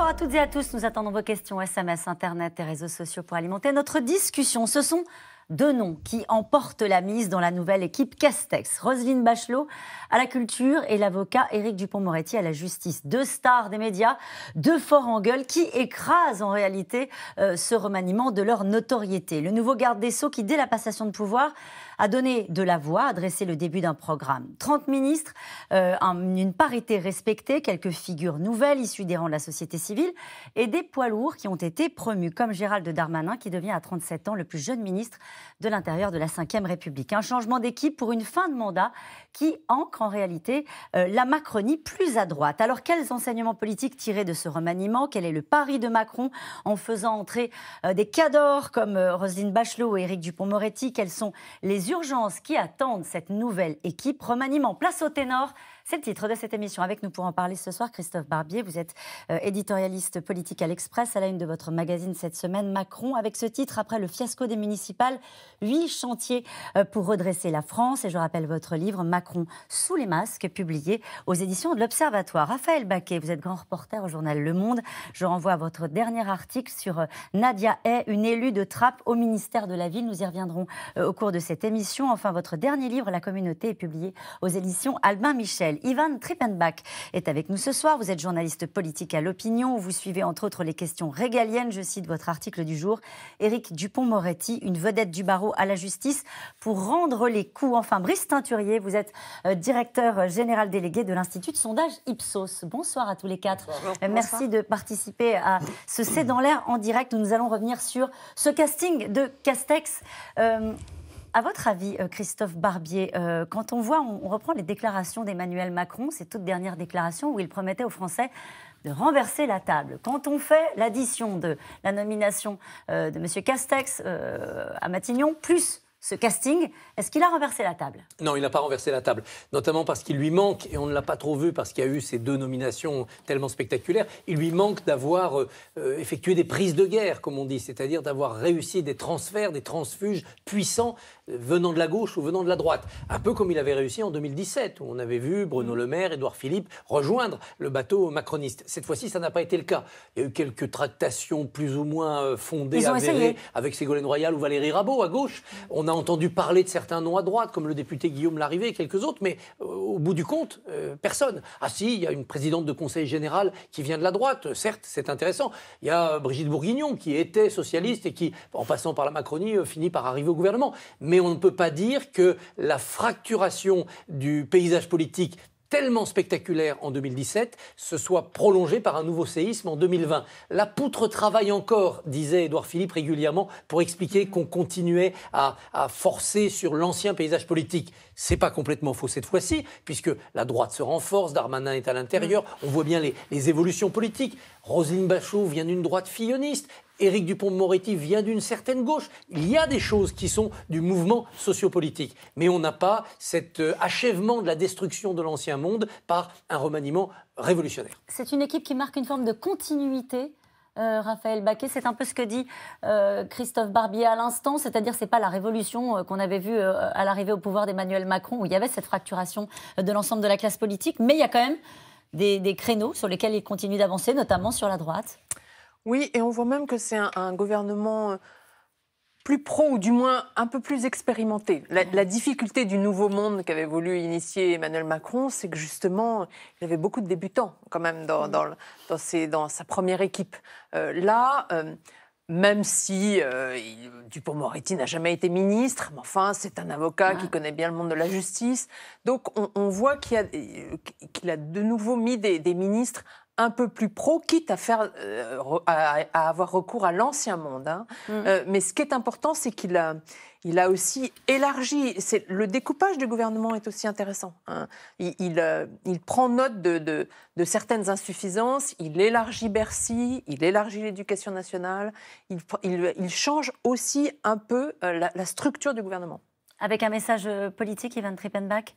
Bonjour à toutes et à tous. Nous attendons vos questions SMS, Internet et réseaux sociaux pour alimenter notre discussion. Ce sont deux noms qui emportent la mise dans la nouvelle équipe Castex. Roselyne Bachelot à la culture et l'avocat Éric Dupont-Moretti à la justice. Deux stars des médias, deux forts en gueule qui écrasent en réalité euh, ce remaniement de leur notoriété. Le nouveau garde des Sceaux qui, dès la passation de pouvoir, a donné de la voix, a dressé le début d'un programme. 30 ministres, euh, une parité respectée, quelques figures nouvelles issues des rangs de la société civile et des poids lourds qui ont été promus, comme Gérald Darmanin qui devient à 37 ans le plus jeune ministre de l'Intérieur de la Ve République. Un changement d'équipe pour une fin de mandat qui ancre en réalité euh, la Macronie plus à droite. Alors quels enseignements politiques tirer de ce remaniement Quel est le pari de Macron en faisant entrer euh, des cadors comme Roselyne Bachelot ou Éric Dupont-Moretti Quels sont les urgences qui attendent cette nouvelle équipe. Remaniement place au ténor c'est le titre de cette émission. Avec nous pour en parler ce soir, Christophe Barbier. Vous êtes euh, éditorialiste politique à l'Express, à la une de votre magazine cette semaine, Macron, avec ce titre, après le fiasco des municipales, huit chantiers euh, pour redresser la France. Et je rappelle votre livre, Macron sous les masques, publié aux éditions de l'Observatoire. Raphaël Baquet, vous êtes grand reporter au journal Le Monde. Je renvoie à votre dernier article sur euh, Nadia Hay, une élue de trappe au ministère de la Ville. Nous y reviendrons au cours de cette émission. Enfin, votre dernier livre, La communauté, est publié aux éditions Albin Michel. Ivan Trippenbach est avec nous ce soir. Vous êtes journaliste politique à l'opinion. Vous suivez entre autres les questions régaliennes. Je cite votre article du jour. Éric Dupont-Moretti, une vedette du barreau à la justice pour rendre les coups. Enfin, Brice Teinturier, vous êtes euh, directeur général délégué de l'Institut de sondage Ipsos. Bonsoir à tous les quatre. Euh, merci de participer à ce C'est dans l'air en direct nous allons revenir sur ce casting de Castex. Euh, à votre avis, euh, Christophe Barbier, euh, quand on voit, on, reprend les déclarations d'Emmanuel Macron, ses toutes dernières déclarations où il promettait aux Français de renverser la table. Quand on fait l'addition de la nomination euh, de M. Castex à Matignon, plus ce casting, est-ce qu'il a renversé la table Non, il n'a pas renversé la table, notamment parce qu'il lui manque, et on ne l'a pas trop vu parce qu'il y a eu ces deux nominations tellement spectaculaires, il lui manque d'avoir effectué des prises de guerre, comme on dit, c'est-à-dire d'avoir réussi des transferts, des transfuges puissants venant de la gauche ou venant de la droite. Un peu comme il avait réussi en 2017, où on avait vu Bruno mm. Le Maire, Édouard Philippe rejoindre le bateau macroniste. Cette fois-ci, ça n'a pas été le cas. Il y a eu quelques tractations plus ou moins euh, fondées, avérées, avec Ségolène Royal ou Valérie Rabault à gauche. On a entendu parler de certains noms à droite, comme le député Guillaume Larrivé et quelques autres, mais euh, au bout du compte, euh, personne. Ah si, il y a une présidente de conseil général qui vient de la droite, certes, c'est intéressant. Il y a Brigitte Bourguignon qui était socialiste et qui, en passant par la Macronie, finit par arriver au gouvernement. Mais on ne peut pas dire que la fracturation du paysage politique tellement spectaculaire en 2017 se soit prolongée par un nouveau séisme en 2020. La poutre travaille encore, disait Édouard Philippe régulièrement pour expliquer qu'on continuait à, forcer sur l'ancien paysage politique. C'est pas complètement faux cette fois-ci, puisque la droite se renforce, Darmanin est à l'intérieur, mm. on voit bien les, évolutions politiques. Roselyne bachou vient d'une droite filloniste, Éric Dupont-Moretti vient d'une certaine gauche. Il y a des choses qui sont du mouvement sociopolitique. Mais on n'a pas cet euh, achèvement de la destruction de l'ancien monde par un remaniement révolutionnaire. C'est une équipe qui marque une forme de continuité euh, Raphaël Baquet. C'est un peu ce que dit euh, Christophe Barbier à l'instant, c'est-à-dire c'est pas la révolution qu'on avait vue à l'arrivée au pouvoir d'Emmanuel Macron où il y avait cette fracturation de l'ensemble de la classe politique, mais il y a quand même des, des créneaux sur lesquels il continue d'avancer, notamment sur la droite. Oui, et on voit même que c'est un, gouvernement euh, plus pro ou du moins un peu plus expérimenté. La, difficulté du nouveau monde qu'avait voulu initier Emmanuel Macron, c'est que justement, il y avait beaucoup de débutants quand même dans, mm. sa première équipe. Euh, là, euh, même si Dupont-Moretti n'a jamais été ministre, mais enfin, c'est un avocat qui connaît bien le monde de la justice. Donc, on, voit qu'il a, de nouveau mis des ministres un peu plus pro, quitte à, faire, euh, à, avoir recours à l'ancien monde. Hein. Mm. Euh, mais ce qui est important, c'est qu'il a, il a aussi élargi. Le découpage du gouvernement est aussi intéressant. Hein. Il, euh, il, prend note de, de, certaines insuffisances, il élargit Bercy, il élargit l'éducation nationale, il, il, change aussi un peu la, structure du gouvernement. Avec un message politique, Ivan Trippenbach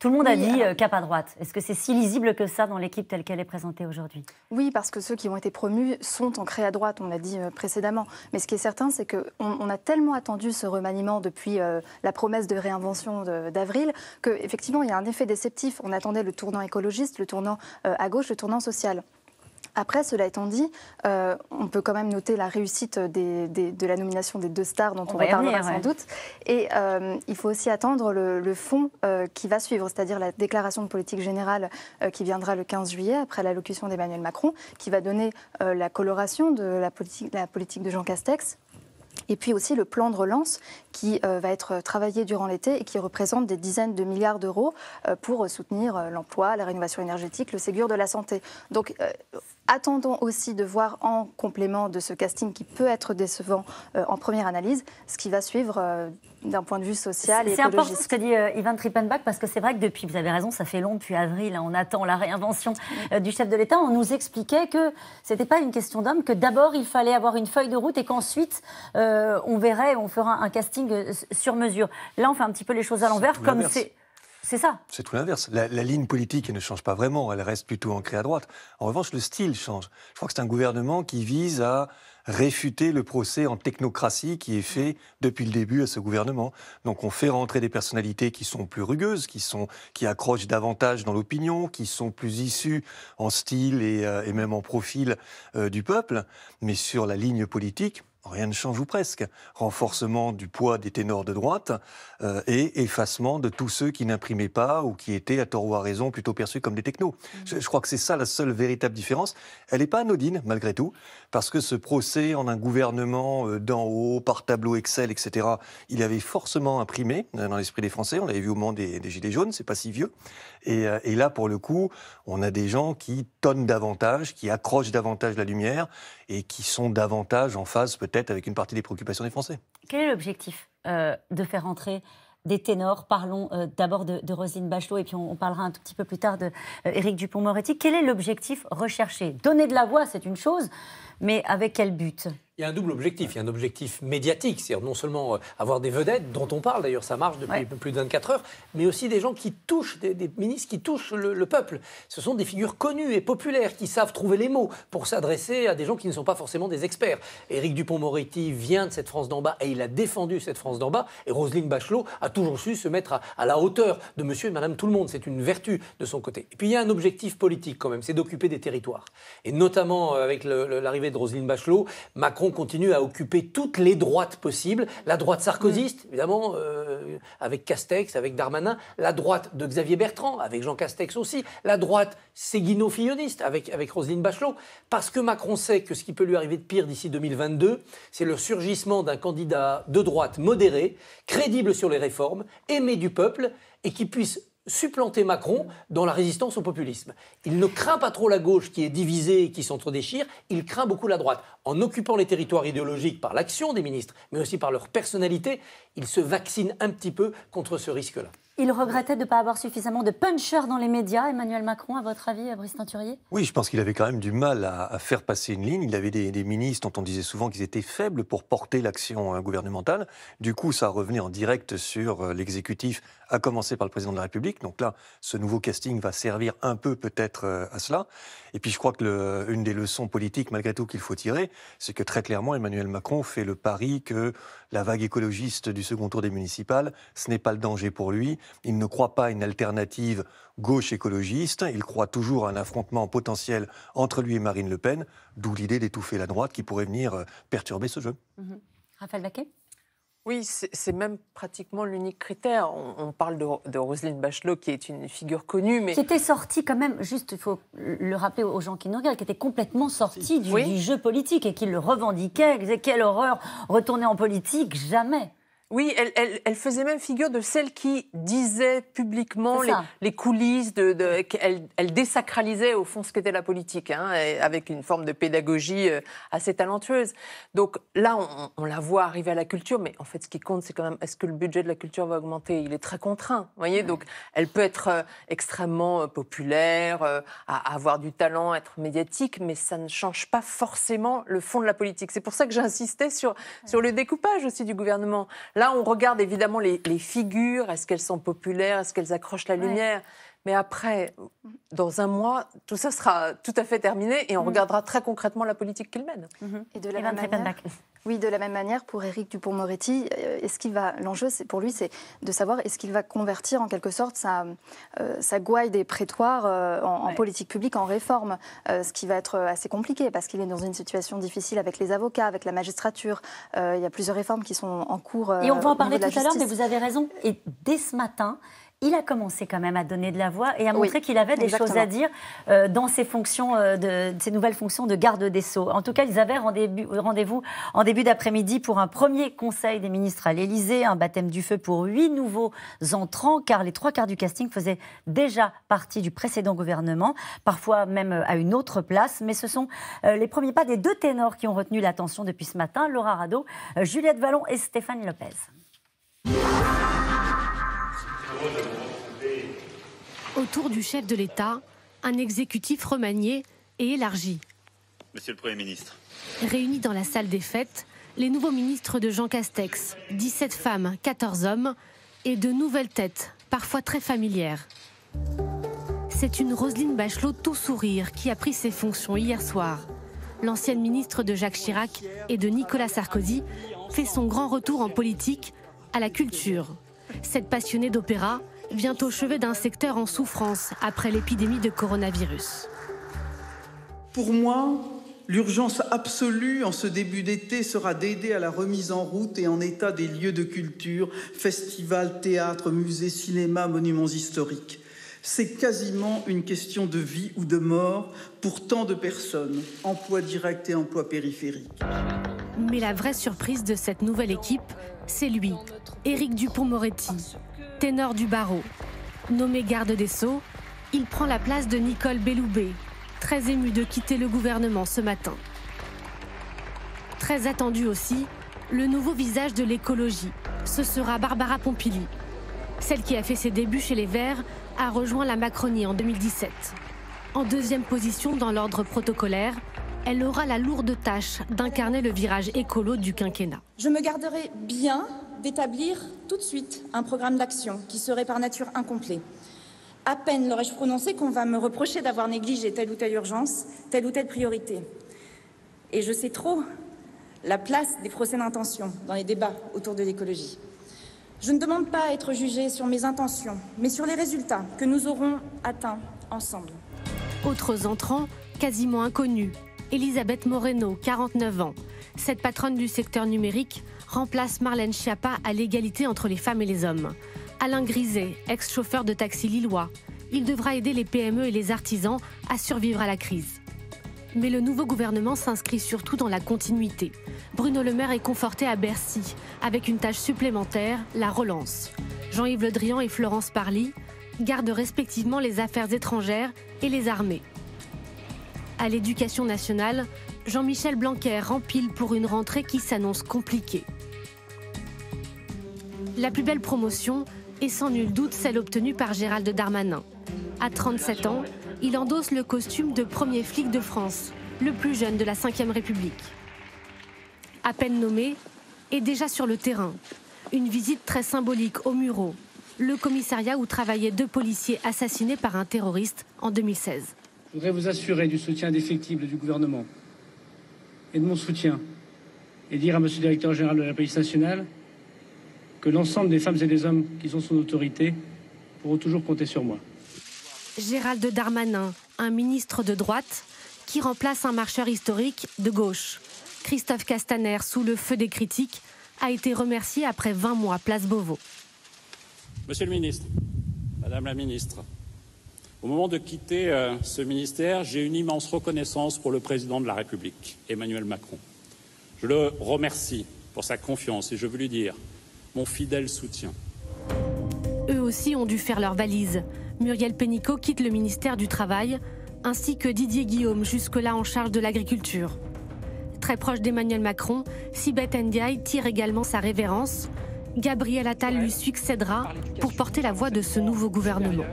tout le monde a dit euh, cap à droite. Est-ce que c'est si lisible que ça dans l'équipe telle qu'elle est présentée aujourd'hui Oui, parce que ceux qui ont été promus sont ancrés à droite, on l'a dit euh, précédemment. Mais ce qui est certain, c'est qu'on on a tellement attendu ce remaniement depuis euh, la promesse de réinvention d'avril qu'effectivement, il y a un effet déceptif. On attendait le tournant écologiste, le tournant à gauche, le tournant social. Après, cela étant dit, euh, on peut quand même noter la réussite de la nomination des deux stars dont on, reparlera sans doute. Et euh, il faut aussi attendre le, le fond euh, qui va suivre, c'est-à-dire la déclaration de politique générale qui viendra le 15 juillet après l'allocution d'Emmanuel Macron, qui va donner la coloration de la politique, de Jean Castex, et puis aussi le plan de relance qui va être travaillé durant l'été et qui représente des dizaines de milliards d'euros pour soutenir l'emploi, la rénovation énergétique, le Ségur de la santé. Donc Attendons aussi de voir en complément de ce casting qui peut être décevant euh, en première analyse, ce qui va suivre euh, d'un point de vue social et écologique. C'est important ce que dit euh, Yvan Ivan Trippenbach parce que c'est vrai que depuis, vous avez raison, ça fait long depuis avril, hein, on attend la réinvention du chef de l'État. On nous expliquait que c'était pas une question d'homme, que d'abord il fallait avoir une feuille de route et qu'ensuite on verrait, on fera un casting sur mesure. Là, on fait un petit peu les choses à l'envers comme c'est c'est ça. C'est tout l'inverse. La, ligne politique elle ne change pas vraiment, elle reste plutôt ancrée à droite. En revanche, le style change. Je crois que c'est un gouvernement qui vise à réfuter le procès en technocratie qui est fait depuis le début à ce gouvernement. Donc on fait rentrer des personnalités qui sont plus rugueuses, qui, sont, qui accrochent davantage dans l'opinion, qui sont plus issues en style et, euh, même en profil euh, du peuple. Mais sur la ligne politique, rien ne change ou presque. Renforcement du poids des ténors de droite euh, et effacement de tous ceux qui n'imprimaient pas ou qui étaient, à tort ou à raison, plutôt perçus comme des technos. Mmh. Je, crois que c'est ça la seule véritable différence. Elle n'est pas anodine, malgré tout, parce que ce procès en un gouvernement euh, d'en haut, par tableau Excel, etc., il avait forcément imprimé euh, dans l'esprit des Français. On l'avait vu au moment des, des Gilets jaunes, c'est pas si vieux. Euh, et, là, pour le coup, on a des gens qui tonnent davantage, qui accrochent davantage la lumière et qui sont davantage en phase peut-être avec une partie des préoccupations des Français. Quel est l'objectif euh, de faire entrer des ténors. Parlons euh, d'abord de, Rosine Bachelot et puis on, parlera un tout petit peu plus tard d'Éric Éric Dupont-Moretti. Quel est l'objectif recherché Donner de la voix, c'est une chose, mais avec quel but il y a un double objectif. Il y a un objectif médiatique, c'est-à-dire non seulement euh, avoir des vedettes, dont on parle d'ailleurs, ça marche depuis plus de 24 heures, mais aussi des gens qui touchent, des, ministres qui touchent le, peuple. Ce sont des figures connues et populaires qui savent trouver les mots pour s'adresser à des gens qui ne sont pas forcément des experts. Éric Dupont-Moretti vient de cette France d'en bas et il a défendu cette France d'en bas. Et Roselyne Bachelot a toujours su se mettre à, à la hauteur de monsieur et madame tout le monde. C'est une vertu de son côté. Et puis il y a un objectif politique quand même, c'est d'occuper des territoires. Et notamment euh, avec l'arrivée de Roselyne Bachelot, Macron continue à occuper toutes les droites possibles. La droite sarkozyste, mm. évidemment, euh, avec Castex, avec Darmanin. La droite de Xavier Bertrand, avec Jean Castex aussi. La droite séguino-filloniste, avec, avec Roselyne Bachelot. Parce que Macron sait que ce qui peut lui arriver de pire d'ici 2022, c'est le surgissement d'un candidat de droite modéré, crédible sur les réformes, aimé du peuple, et qui puisse supplanter Macron dans la résistance au populisme. Il ne craint pas trop la gauche qui est divisée et qui s'entre-déchire, il craint beaucoup la droite. En occupant les territoires idéologiques par l'action des ministres, mais aussi par leur personnalité, il se vaccine un petit peu contre ce risque-là. Il regrettait de ne pas avoir suffisamment de punchers dans les médias, Emmanuel Macron, à votre avis, Brice Tinturier Oui, je pense qu'il avait quand même du mal à, faire passer une ligne. Il avait des ministres dont on disait souvent qu'ils étaient faibles pour porter l'action euh, gouvernementale. Du coup, ça revenait en direct sur euh, l'exécutif à commencer par le président de la République. Donc là, ce nouveau casting va servir un peu peut-être euh, à cela. Et puis je crois que le, une des leçons politiques, malgré tout, qu'il faut tirer, c'est que très clairement, Emmanuel Macron fait le pari que la vague écologiste du second tour des municipales, ce n'est pas le danger pour lui. Il ne croit pas à une alternative gauche écologiste. Il croit toujours à un affrontement potentiel entre lui et Marine Le Pen, d'où l'idée d'étouffer la droite qui pourrait venir euh, perturber ce jeu. Mm-hmm. Raphaël Baquet oui, c'est même pratiquement l'unique critère. On, parle de, Roselyne Bachelot, qui est une figure connue, mais... Qui était sortie quand même, juste, il faut le rappeler aux gens qui nous regardent, qui était complètement sortie du, du jeu politique et qui le revendiquait, qui disait « Quelle horreur, retourner en politique, jamais !» Oui, elle, faisait même figure de celle qui disait publiquement les, coulisses, de, elle, désacralisait au fond ce qu'était la politique, hein, avec une forme de pédagogie euh, assez talentueuse. Donc là, on, la voit arriver à la culture, mais en fait, ce qui compte, c'est quand même est-ce que le budget de la culture va augmenter Il est très contraint, voyez. Donc elle peut être euh, extrêmement euh, populaire, avoir du talent, être médiatique, mais ça ne change pas forcément le fond de la politique. C'est pour ça que j'insistais sur, sur le découpage aussi du gouvernement. Là, on regarde évidemment les, figures, est-ce qu'elles sont populaires, est-ce qu'elles accrochent la lumière. Mais après, dans un mois, tout ça sera tout à fait terminé et on mm. regardera très concrètement la politique qu'il mène. Mm-hmm. Et de la même manière, oui, de la même manière pour Éric Dupont-Moretti, euh, est-ce qu'il va l'enjeu pour lui, c'est de savoir est-ce qu'il va convertir en quelque sorte sa, euh, sa gouaille des prétoires euh, en, politique publique, en réforme, ce qui va être assez compliqué parce qu'il est dans une situation difficile avec les avocats, avec la magistrature. il y a plusieurs réformes qui sont en cours. et on va en parler tout à l'heure, mais vous avez raison. Et dès ce matin, il a commencé quand même à donner de la voix et à montrer qu'il avait des choses à dire euh, dans ses fonctions, euh, de, nouvelles fonctions de garde des Sceaux. En tout cas, ils avaient euh, rendez-vous en début d'après-midi pour un premier conseil des ministres à l'Élysée, un baptême du feu pour huit nouveaux entrants, car les trois quarts du casting faisaient déjà partie du précédent gouvernement, parfois même à une autre place. Mais ce sont les premiers pas des deux ténors qui ont retenu l'attention depuis ce matin, Laura Rado, Juliette Vallon et Stéphane Lopez. Autour du chef de l'État, un exécutif remanié et élargi. Monsieur le Premier ministre. Réunis dans la salle des fêtes, les nouveaux ministres de Jean Castex, 17 femmes, 14 hommes, et de nouvelles têtes, parfois très familières. C'est une Roselyne Bachelot tout sourire qui a pris ses fonctions hier soir. L'ancienne ministre de Jacques Chirac et de Nicolas Sarkozy fait son grand retour en politique, à la culture. Cette passionnée d'opéra vient au chevet d'un secteur en souffrance après l'épidémie de coronavirus. Pour moi, l'urgence absolue en ce début d'été sera d'aider à la remise en route et en état des lieux de culture, festivals, théâtres, musées, cinéma, monuments historiques. C'est quasiment une question de vie ou de mort pour tant de personnes, emploi direct et emploi périphériques. Mais la vraie surprise de cette nouvelle équipe, c'est lui, Éric Dupont-Moretti, ténor du barreau. Nommé garde des Sceaux, il prend la place de Nicole Belloubet, très ému de quitter le gouvernement ce matin. Très attendu aussi, le nouveau visage de l'écologie. Ce sera Barbara Pompili. Celle qui a fait ses débuts chez les Verts a rejoint la Macronie en 2017. En deuxième position dans l'ordre protocolaire, elle aura la lourde tâche d'incarner le virage écolo du quinquennat. Je me garderai bien d'établir tout de suite un programme d'action qui serait par nature incomplet. À peine l'aurais-je prononcé qu'on va me reprocher d'avoir négligé telle ou telle urgence, telle ou telle priorité. Et je sais trop la place des procès d'intention dans les débats autour de l'écologie. Je ne demande pas à être jugée sur mes intentions, mais sur les résultats que nous aurons atteints ensemble. Autres entrants, quasiment inconnus. Elisabeth Moreno, 49 ans. Cette patronne du secteur numérique remplace Marlène Schiappa à l'égalité entre les femmes et les hommes. Alain Griset, ex-chauffeur de taxi lillois, il devra aider les PME et les artisans à survivre à la crise. Mais le nouveau gouvernement s'inscrit surtout dans la continuité. Bruno Le Maire est conforté à Bercy, avec une tâche supplémentaire, la relance. Jean-Yves Le Drian et Florence Parly gardent respectivement les affaires étrangères et les armées. À l'éducation nationale, Jean-Michel Blanquer rempile pour une rentrée qui s'annonce compliquée. La plus belle promotion est sans nul doute celle obtenue par Gérald Darmanin. À 37 ans, il endosse le costume de premier flic de France, le plus jeune de la Ve République. À peine nommé, et déjà sur le terrain. Une visite très symbolique au Mureau, le commissariat où travaillaient deux policiers assassinés par un terroriste en 2016. Je voudrais vous assurer du soutien défectible du gouvernement et de mon soutien et dire à Monsieur le Directeur Général de la Police Nationale que l'ensemble des femmes et des hommes qui sont sous autorité pourront toujours compter sur moi. Gérald Darmanin, un ministre de droite qui remplace un marcheur historique de gauche. Christophe Castaner, sous le feu des critiques, a été remercié après 20 mois place Beauvau. Monsieur le ministre, Madame la ministre, au moment de quitter euh, ce ministère, j'ai une immense reconnaissance pour le président de la République, Emmanuel Macron. Je le remercie pour sa confiance et je veux lui dire fidèle soutien. Eux aussi ont dû faire leurs valises. Muriel Pénicaud quitte le ministère du Travail, ainsi que Didier Guillaume, jusque-là en charge de l'agriculture. Très proche d'Emmanuel Macron, Sibeth Ndiaye tire également sa révérence. Gabriel Attal lui succédera pour porter la voix de ce nouveau gouvernement.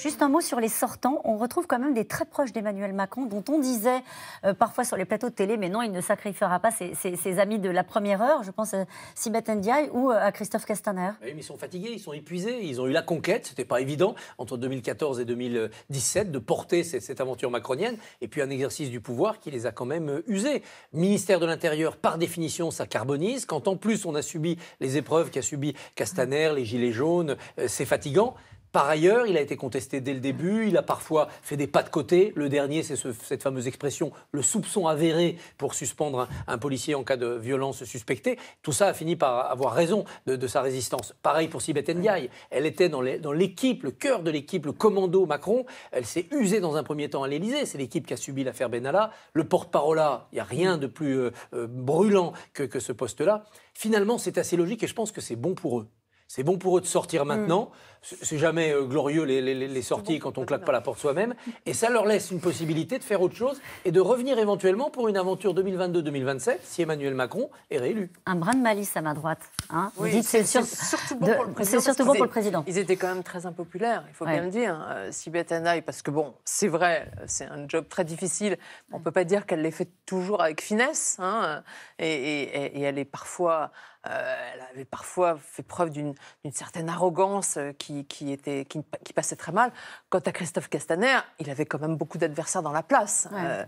Juste un mot sur les sortants. On retrouve quand même des très proches d'Emmanuel Macron, dont on disait euh, parfois sur les plateaux de télé, mais non, il ne sacrifiera pas ses, amis de la première heure. Je pense à Sibeth Ndiaye ou euh, à Christophe Castaner. ils sont fatigués, ils sont épuisés. Ils ont eu la conquête, ce n'était pas évident, entre 2014 et 2017, de porter cette, aventure macronienne. Et puis un exercice du pouvoir qui les a quand même euh, usés. Ministère de l'Intérieur, par définition, ça carbonise. Quand en plus on a subi les épreuves qu'a subi Castaner, les Gilets jaunes, c'est fatigant. Par ailleurs, il a été contesté dès le début, il a parfois fait des pas de côté. Le dernier, c'est cette fameuse expression, le soupçon avéré pour suspendre un, policier en cas de violence suspectée. Tout ça a fini par avoir raison de, sa résistance. Pareil pour Sibeth Ndiaye. Elle était dans l'équipe, le cœur de l'équipe, le commando Macron. Elle s'est usée dans un premier temps à l'Élysée. C'est l'équipe qui a subi l'affaire Benalla. Le porte-parole là, il n'y a rien de plus euh, euh, brûlant que ce poste-là. Finalement, c'est assez logique et je pense que c'est bon pour eux. C'est bon pour eux de sortir mm. maintenant. C'est jamais euh, glorieux les, sorties quand on claque pas la porte soi-même. Et ça leur laisse une possibilité de faire autre chose et de revenir éventuellement pour une aventure 2022-2027 si Emmanuel Macron est réélu. Un brin de malice à ma droite. Hein. Vous dites c'est surtout bon, pour, le président, surtout pour le président. Ils étaient quand même très impopulaires, il faut bien le dire. Hein. Euh, si Bethanaï, parce que bon, c'est vrai, c'est un job très difficile. On peut pas dire qu'elle les fait toujours avec finesse. Hein, et, et, elle est parfois euh, elle avait parfois fait preuve d'une certaine arrogance euh, qui, était, qui, passait très mal. Quant à Christophe Castaner, il avait quand même beaucoup d'adversaires dans la place. Euh,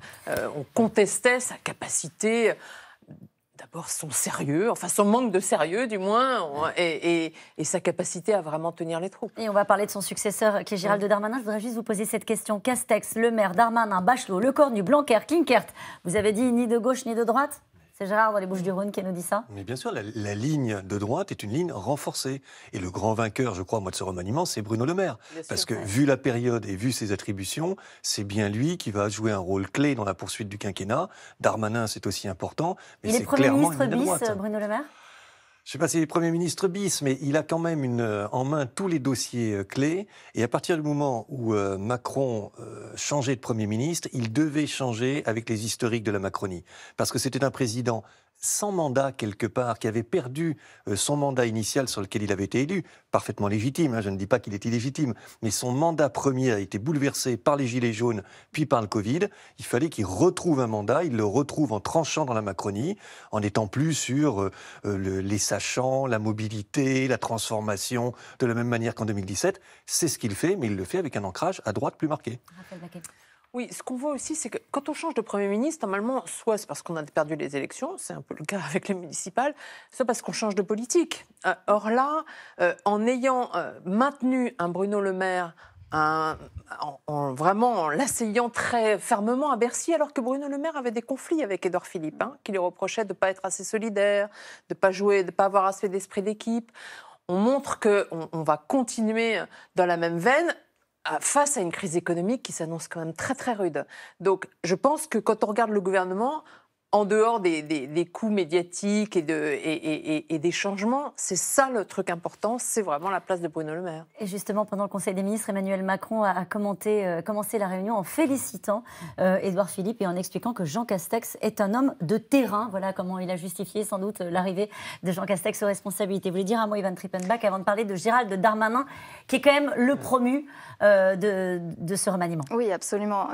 on contestait sa capacité d'abord son sérieux, enfin son manque de sérieux du moins, et, sa capacité à vraiment tenir les troupes. Et on va parler de son successeur qui est Gérald Darmanin. Je voudrais juste vous poser cette question. Castex, le maire, Darmanin, Bachelot, Le du Blanquer, Kinkert, vous avez dit ni de gauche ni de droite c'est Gérard dans les Bouches-du-Rhône qui nous dit ça. Mais bien sûr, la, ligne de droite est une ligne renforcée. Et le grand vainqueur, je crois, moi, de ce remaniement, c'est Bruno Le Maire. Parce que, vu la période et vu ses attributions, c'est bien lui qui va jouer un rôle clé dans la poursuite du quinquennat. Darmanin, c'est aussi important. Mais Il est, Premier clairement ministre bis, Bruno Le Maire je ne sais pas si le Premier ministre bis, mais il a quand même une, euh, en main tous les dossiers euh, clés. Et à partir du moment où euh, Macron changeait de Premier ministre, il devait changer avec les historiques de la Macronie. Parce que c'était un président sans mandat quelque part, qui avait perdu euh, son mandat initial sur lequel il avait été élu, parfaitement légitime, hein, je ne dis pas qu'il était illégitime, mais son mandat premier a été bouleversé par les Gilets jaunes, puis par le Covid, il fallait qu'il retrouve un mandat, il le retrouve en tranchant dans la Macronie, en n'étant plus sur euh, euh, les sachants, la mobilité, la transformation, de la même manière qu'en 2017. C'est ce qu'il fait, mais il le fait avec un ancrage à droite plus marqué. Oui, ce qu'on voit aussi, c'est que quand on change de Premier ministre, normalement, soit c'est parce qu'on a perdu les élections, c'est un peu le cas avec les municipales, soit parce qu'on change de politique. Euh, or là, euh, en ayant euh, maintenu un Bruno Le Maire en, vraiment en l'asseyant très fermement à Bercy, alors que Bruno Le Maire avait des conflits avec Édouard Philippe, hein, qui lui reprochait de ne pas être assez solidaire, de ne pas jouer, de pas avoir assez d'esprit d'équipe. On montre qu'on on va continuer dans la même veine face à une crise économique qui s'annonce quand même très très rude. Donc je pense que quand on regarde le gouvernement, en dehors des, des, coûts médiatiques et, de, et, des changements, c'est ça le truc important, c'est vraiment la place de Bruno Le Maire. Et justement, pendant le Conseil des ministres, Emmanuel Macron a, commenté, euh, commencé la réunion en félicitant euh, Édouard Philippe et en expliquant que Jean Castex est un homme de terrain. Voilà comment il a justifié sans doute euh, l'arrivée de Jean Castex aux responsabilités. Vous voulez dire un mot, Ivan Trippenbach, avant de parler de Gérald Darmanin, qui est quand même le promu de, de, ce remaniement Oui, absolument.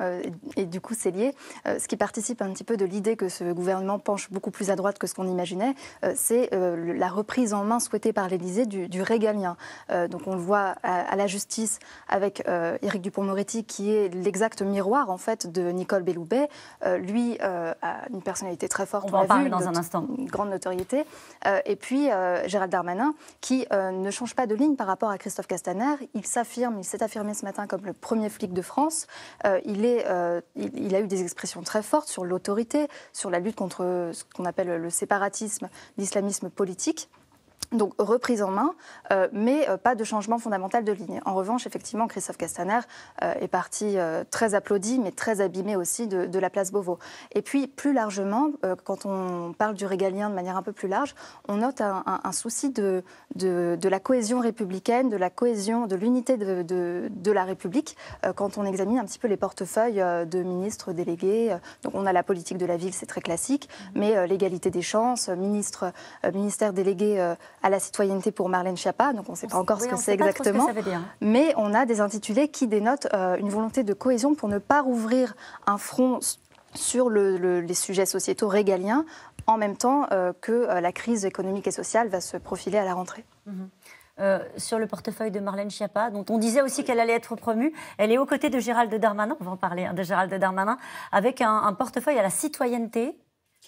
et du coup, c'est lié. ce qui participe un petit peu de l'idée que ce le gouvernement penche beaucoup plus à droite que ce qu'on imaginait, euh, c'est euh, la reprise en main souhaitée par l'Élysée du, régalien. Euh, donc on le voit à, la justice avec Éric Dupont-Moretti qui est l'exact miroir en fait de Nicole Belloubet. lui a une personnalité très forte, on, va en parler dans un instant, une grande notoriété. et puis Gérald Darmanin qui ne change pas de ligne par rapport à Christophe Castaner. Il s'affirme, il s'est affirmé ce matin comme le premier flic de France. il est, il a eu des expressions très fortes sur l'autorité, sur la la lutte contre ce qu'on appelle le séparatisme, l'islamisme politique, donc reprise en main, euh, mais euh, pas de changement fondamental de ligne. En revanche, effectivement, Christophe Castaner euh, est parti très applaudi, mais très abîmé aussi de, la place Beauvau. Et puis, plus largement, quand on parle du régalien de manière un peu plus large, on note un, souci de, de, la cohésion républicaine, de la cohésion, de l'unité de, la République, quand on examine un petit peu les portefeuilles de ministres délégués. Donc on a la politique de la ville, c'est très classique, mmh. mais l'égalité des chances, ministre, ministère délégué à la citoyenneté pour Marlène Schiappa, donc on ne sait pas encore ce que c'est exactement. Mais on a des intitulés qui dénotent euh, une volonté de cohésion pour ne pas rouvrir un front sur les sujets sociétaux régaliens en même temps euh, que euh, la crise économique et sociale va se profiler à la rentrée. Mhm. sur le portefeuille de Marlène Schiappa, dont on disait aussi qu'elle allait être promue. Elle est aux côtés de Gérald Darmanin, on va en parler, hein, de Gérald Darmanin, avec un portefeuille à la citoyenneté,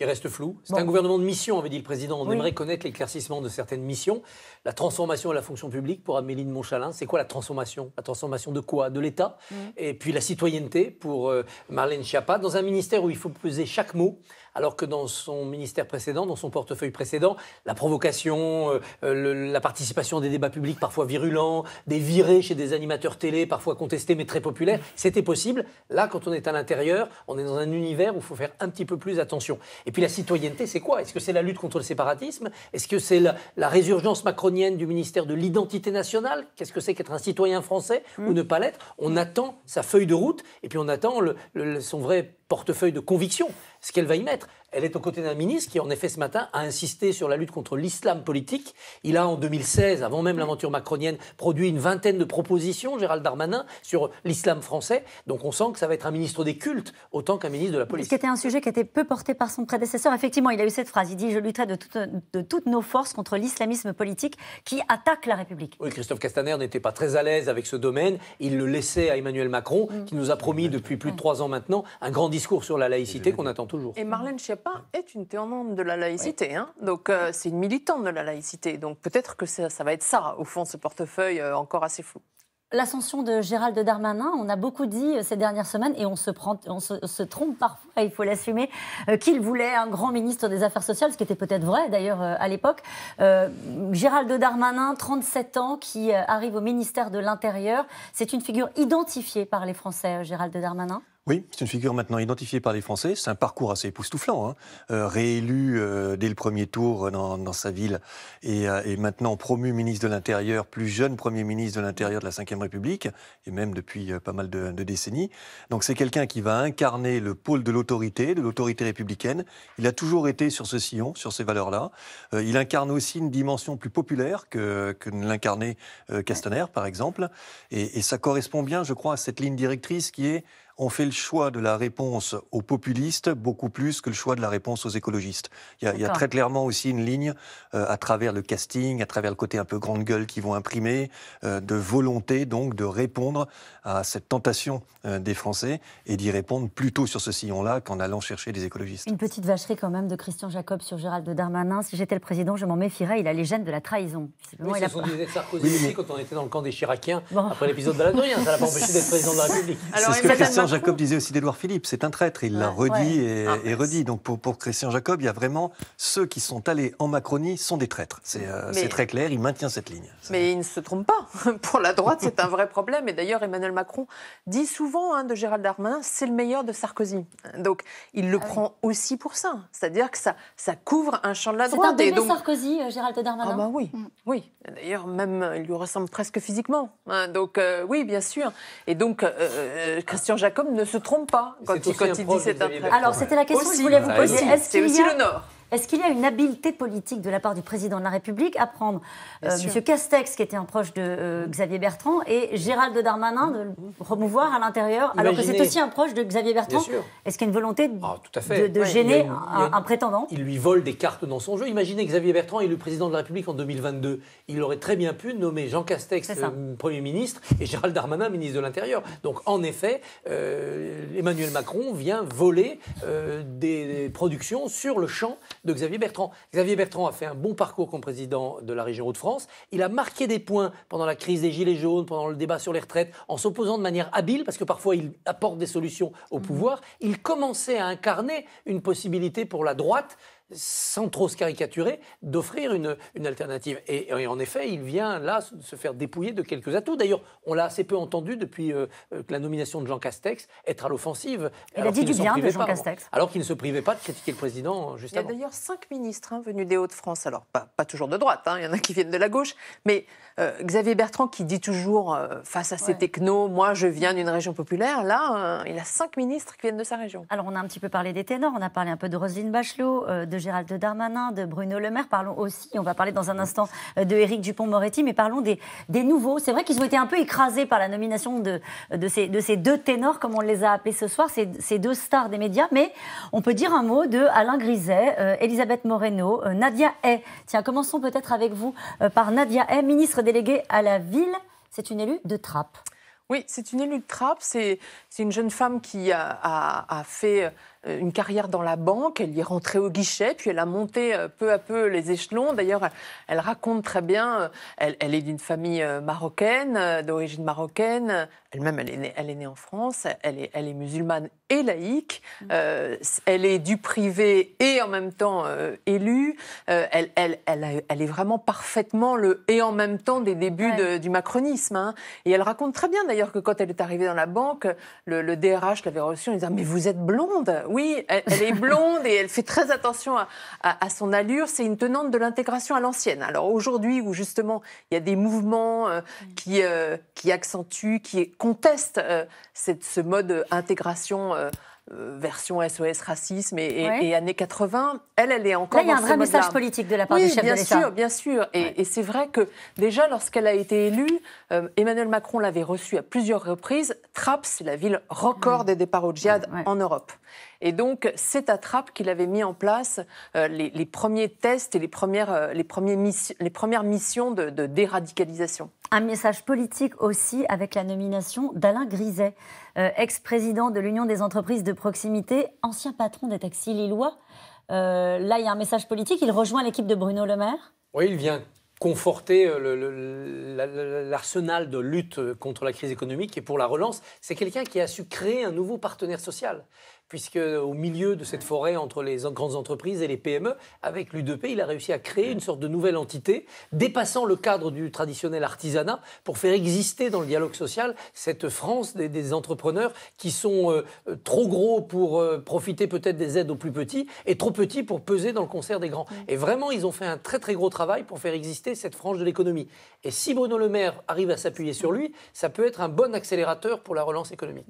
qui reste flou. C'est un gouvernement de mission, avait dit le président. On aimerait connaître l'éclaircissement de certaines missions. La transformation de la fonction publique, pour Amélie de Montchalin, c'est quoi la transformation La transformation de quoi De l'État mm. Et puis la citoyenneté, pour euh, Marlène Schiappa, dans un ministère où il faut peser chaque mot alors que dans son ministère précédent, dans son portefeuille précédent, la provocation, euh, euh, la participation des débats publics parfois virulents, des virées chez des animateurs télé parfois contestés mais très populaires, c'était possible. Là, quand on est à l'intérieur, on est dans un univers où il faut faire un petit peu plus attention. Et puis la citoyenneté, c'est quoi Est-ce que c'est la lutte contre le séparatisme Est-ce que c'est la, résurgence macronienne du ministère de l'identité nationale Qu'est-ce que c'est qu'être un citoyen français ou mmh. ne pas l'être On attend sa feuille de route et puis on attend son vrai portefeuille de conviction ce qu'elle va y mettre. Elle est aux côtés d'un ministre qui, en effet, ce matin, a insisté sur la lutte contre l'islam politique. Il a, en 2016, avant même l'aventure macronienne, produit une vingtaine de propositions, Gérald Darmanin, sur l'islam français. Donc on sent que ça va être un ministre des cultes autant qu'un ministre de la police. Ce qui était un sujet qui était peu porté par son prédécesseur. Effectivement, il a eu cette phrase. Il dit Je lutterai de, toutes nos forces contre l'islamisme politique qui attaque la République. Oui, Christophe Castaner n'était pas très à l'aise avec ce domaine. Il le laissait à Emmanuel Macron, mm. qui nous a promis depuis plus de trois ans maintenant un grand discours sur la laïcité qu'on attend toujours. Et Marlène est une témoin de la laïcité, hein. donc euh, c'est une militante de la laïcité. Donc peut-être que ça, va être ça, au fond, ce portefeuille euh, encore assez flou. L'ascension de Gérald Darmanin, on a beaucoup dit euh, ces dernières semaines, et on se, trompe parfois, il faut l'assumer, qu'il voulait un grand ministre des Affaires sociales, ce qui était peut-être vrai d'ailleurs à l'époque. Gérald Darmanin, 37 ans, qui arrive au ministère de l'Intérieur, c'est une figure identifiée par les Français, Gérald Darmanin oui, c'est une figure maintenant identifiée par les Français. C'est un parcours assez époustouflant. Hein. Euh, réélu euh, dès le premier tour euh, dans, sa ville et, maintenant promu ministre de l'Intérieur, plus jeune Premier ministre de l'Intérieur de la Ve République, et même depuis pas mal de, décennies. Donc c'est quelqu'un qui va incarner le pôle de l'autorité, de l'autorité républicaine. Il a toujours été sur ce sillon, sur ces valeurs-là. il incarne aussi une dimension plus populaire que, que ne l'incarnait Castaner, par exemple. et ça correspond bien, je crois, à cette ligne directrice qui est on fait le choix de la réponse aux populistes beaucoup plus que le choix de la réponse aux écologistes. Il y a, très clairement aussi une ligne euh, à travers le casting, à travers le côté un peu grande gueule qu'ils vont imprimer, euh, de volonté donc de répondre à cette tentation euh, des Français et d'y répondre plutôt sur ce sillon-là qu'en allant chercher des écologistes. Une petite vacherie quand même de Christian Jacob sur Gérald Darmanin. Si j'étais le président, je m'en méfierais. Il a les gènes de la trahison. Oui, il a... sont des Sarkozy quand on était dans le camp des Chiraciens après l'épisode de hein. Ça l'a pas empêché d'être président de la République. Alors, Jacob disait aussi d'Edouard Philippe, c'est un traître. Il l'a redit ah, et, redit. Donc pour, Christian Jacob, il y a vraiment ceux qui sont allés en Macronie sont des traîtres. C'est euh, très clair, il maintient cette ligne. Mais il ne se trompe pas. Pour la droite, c'est un vrai problème. Et d'ailleurs, Emmanuel Macron dit souvent hein, de Gérald Darmanin, c'est le meilleur de Sarkozy. Donc il le ah prend aussi pour ça. C'est-à-dire que ça, ça couvre un champ de la droite. C'est un Sarkozy, euh, Gérald Darmanin. Ah bah oui, mm. oui. D'ailleurs, même, euh, il lui ressemble presque physiquement. Hein. donc oui, bien sûr. Et donc, Christian Jacob ne se trompe pas quand, il, dit c'est un Alors, c'était la question que je voulais vous ah poser. Est-ce qu'il y le Nord est-ce qu'il y a une habileté politique de la part du président de la République à prendre euh, M. Castex, qui était un proche de euh, Xavier Bertrand, et Gérald Darmanin de le promouvoir à l'intérieur, alors que c'est aussi un proche de Xavier Bertrand Est-ce qu'il y a une volonté ah, de, gêner un, prétendant Il lui vole des cartes dans son jeu. Imaginez Xavier Bertrand est le président de la République en 2022. Il aurait très bien pu nommer Jean Castex euh, Premier ministre et Gérald Darmanin ministre de l'Intérieur. Donc en effet, Emmanuel Macron vient voler des productions sur le champ de Xavier Bertrand. Xavier Bertrand a fait un bon parcours comme président de la région Hauts-de-France. Il a marqué des points pendant la crise des Gilets jaunes, pendant le débat sur les retraites, en s'opposant de manière habile, parce que parfois il apporte des solutions au mmh. pouvoir. Il commençait à incarner une possibilité pour la droite sans trop se caricaturer, d'offrir une, alternative. Et, en effet, il vient là se faire dépouiller de quelques atouts. D'ailleurs, on l'a assez peu entendu depuis euh, euh, que la nomination de Jean Castex, être à l'offensive. Il a dit du bien de Jean Castex. Alors qu'il ne se privait pas de critiquer le président juste euh, Il y a d'ailleurs cinq ministres hein, venus des Hauts-de-France. Alors, pas, pas, toujours de droite, hein, il y en a qui viennent de la gauche. Mais Xavier Bertrand qui dit toujours, face à ces technos, moi je viens d'une région populaire, là, il a cinq ministres qui viennent de sa région. Alors, on a un petit peu parlé des ténors, on a parlé un peu de Roselyne Bachelot, de Gérald Darmanin, de Bruno Le Maire. Parlons aussi, on va parler dans un instant euh, de Éric Dupont-Moretti, mais parlons des, nouveaux. C'est vrai qu'ils ont été un peu écrasés par la nomination de, ces, deux ténors, comme on les a appelés ce soir, ces, deux stars des médias. Mais on peut dire un mot de Alain Griset, euh, Elisabeth Moreno, euh, Nadia Hay. Tiens, commençons peut-être avec vous par Nadia Hay, ministre déléguée à la ville. C'est une élue de trappe Oui, c'est une élue de trappe C'est une jeune femme qui a fait euh, une carrière dans la banque. Elle y est rentrée au guichet, puis elle a monté euh, peu à peu les échelons. D'ailleurs, elle raconte très bien, euh, elle, est d'une famille marocaine, d'origine marocaine, elle-même, elle, est née, elle est née en France, elle est, elle est musulmane et laïque, mmh. euh, elle est du privé et en même temps euh, élue, euh, elle, elle, elle, elle, est vraiment parfaitement le et en même temps des débuts du macronisme. Hein. Et elle raconte très bien d'ailleurs que quand elle est arrivée dans la banque, le, le DRH l'avait reçue en disant Mais vous êtes blonde Oui, elle, est blonde et elle fait très attention à, à, à son allure, c'est une tenante de l'intégration à l'ancienne. Alors aujourd'hui, où justement il y a des mouvements euh, mmh. qui, euh, qui accentuent, qui conteste euh, ce mode intégration euh, euh, version SOS racisme et, années 80, elle, elle est encore. Là, il y a un vrai message politique de la part du chef bien de l'État. Bien sûr, bien sûr. Et, c'est vrai que déjà, lorsqu'elle a été élue, Emmanuel Macron l'avait reçue à plusieurs reprises. Trappes, c'est la ville record mmh. des départs au djihad en Europe. Et donc, c'est à Trappes qu'il avait mis en place euh, les, premiers tests et les premières, euh, les missions, les premières missions de, déradicalisation. Un message politique aussi avec la nomination d'Alain Griset, euh, ex-président de l'Union des entreprises de proximité, ancien patron des taxis lillois. là, il y a un message politique. Il rejoint l'équipe de Bruno Le Maire. Oui, il vient conforter l'arsenal de lutte contre la crise économique et pour la relance. C'est quelqu'un qui a su créer un nouveau partenaire social puisque au milieu de cette forêt entre les grandes entreprises et les PME, avec l'UDP, il a réussi à créer une sorte de nouvelle entité, dépassant le cadre du traditionnel artisanat, pour faire exister dans le dialogue social cette France des, entrepreneurs qui sont euh, euh, trop gros pour euh, profiter peut-être des aides aux plus petits et trop petits pour peser dans le concert des grands. Mm. Et vraiment, ils ont fait un très très gros travail pour faire exister cette frange de l'économie. Et si Bruno Le Maire arrive à s'appuyer sur lui, ça peut être un bon accélérateur pour la relance économique.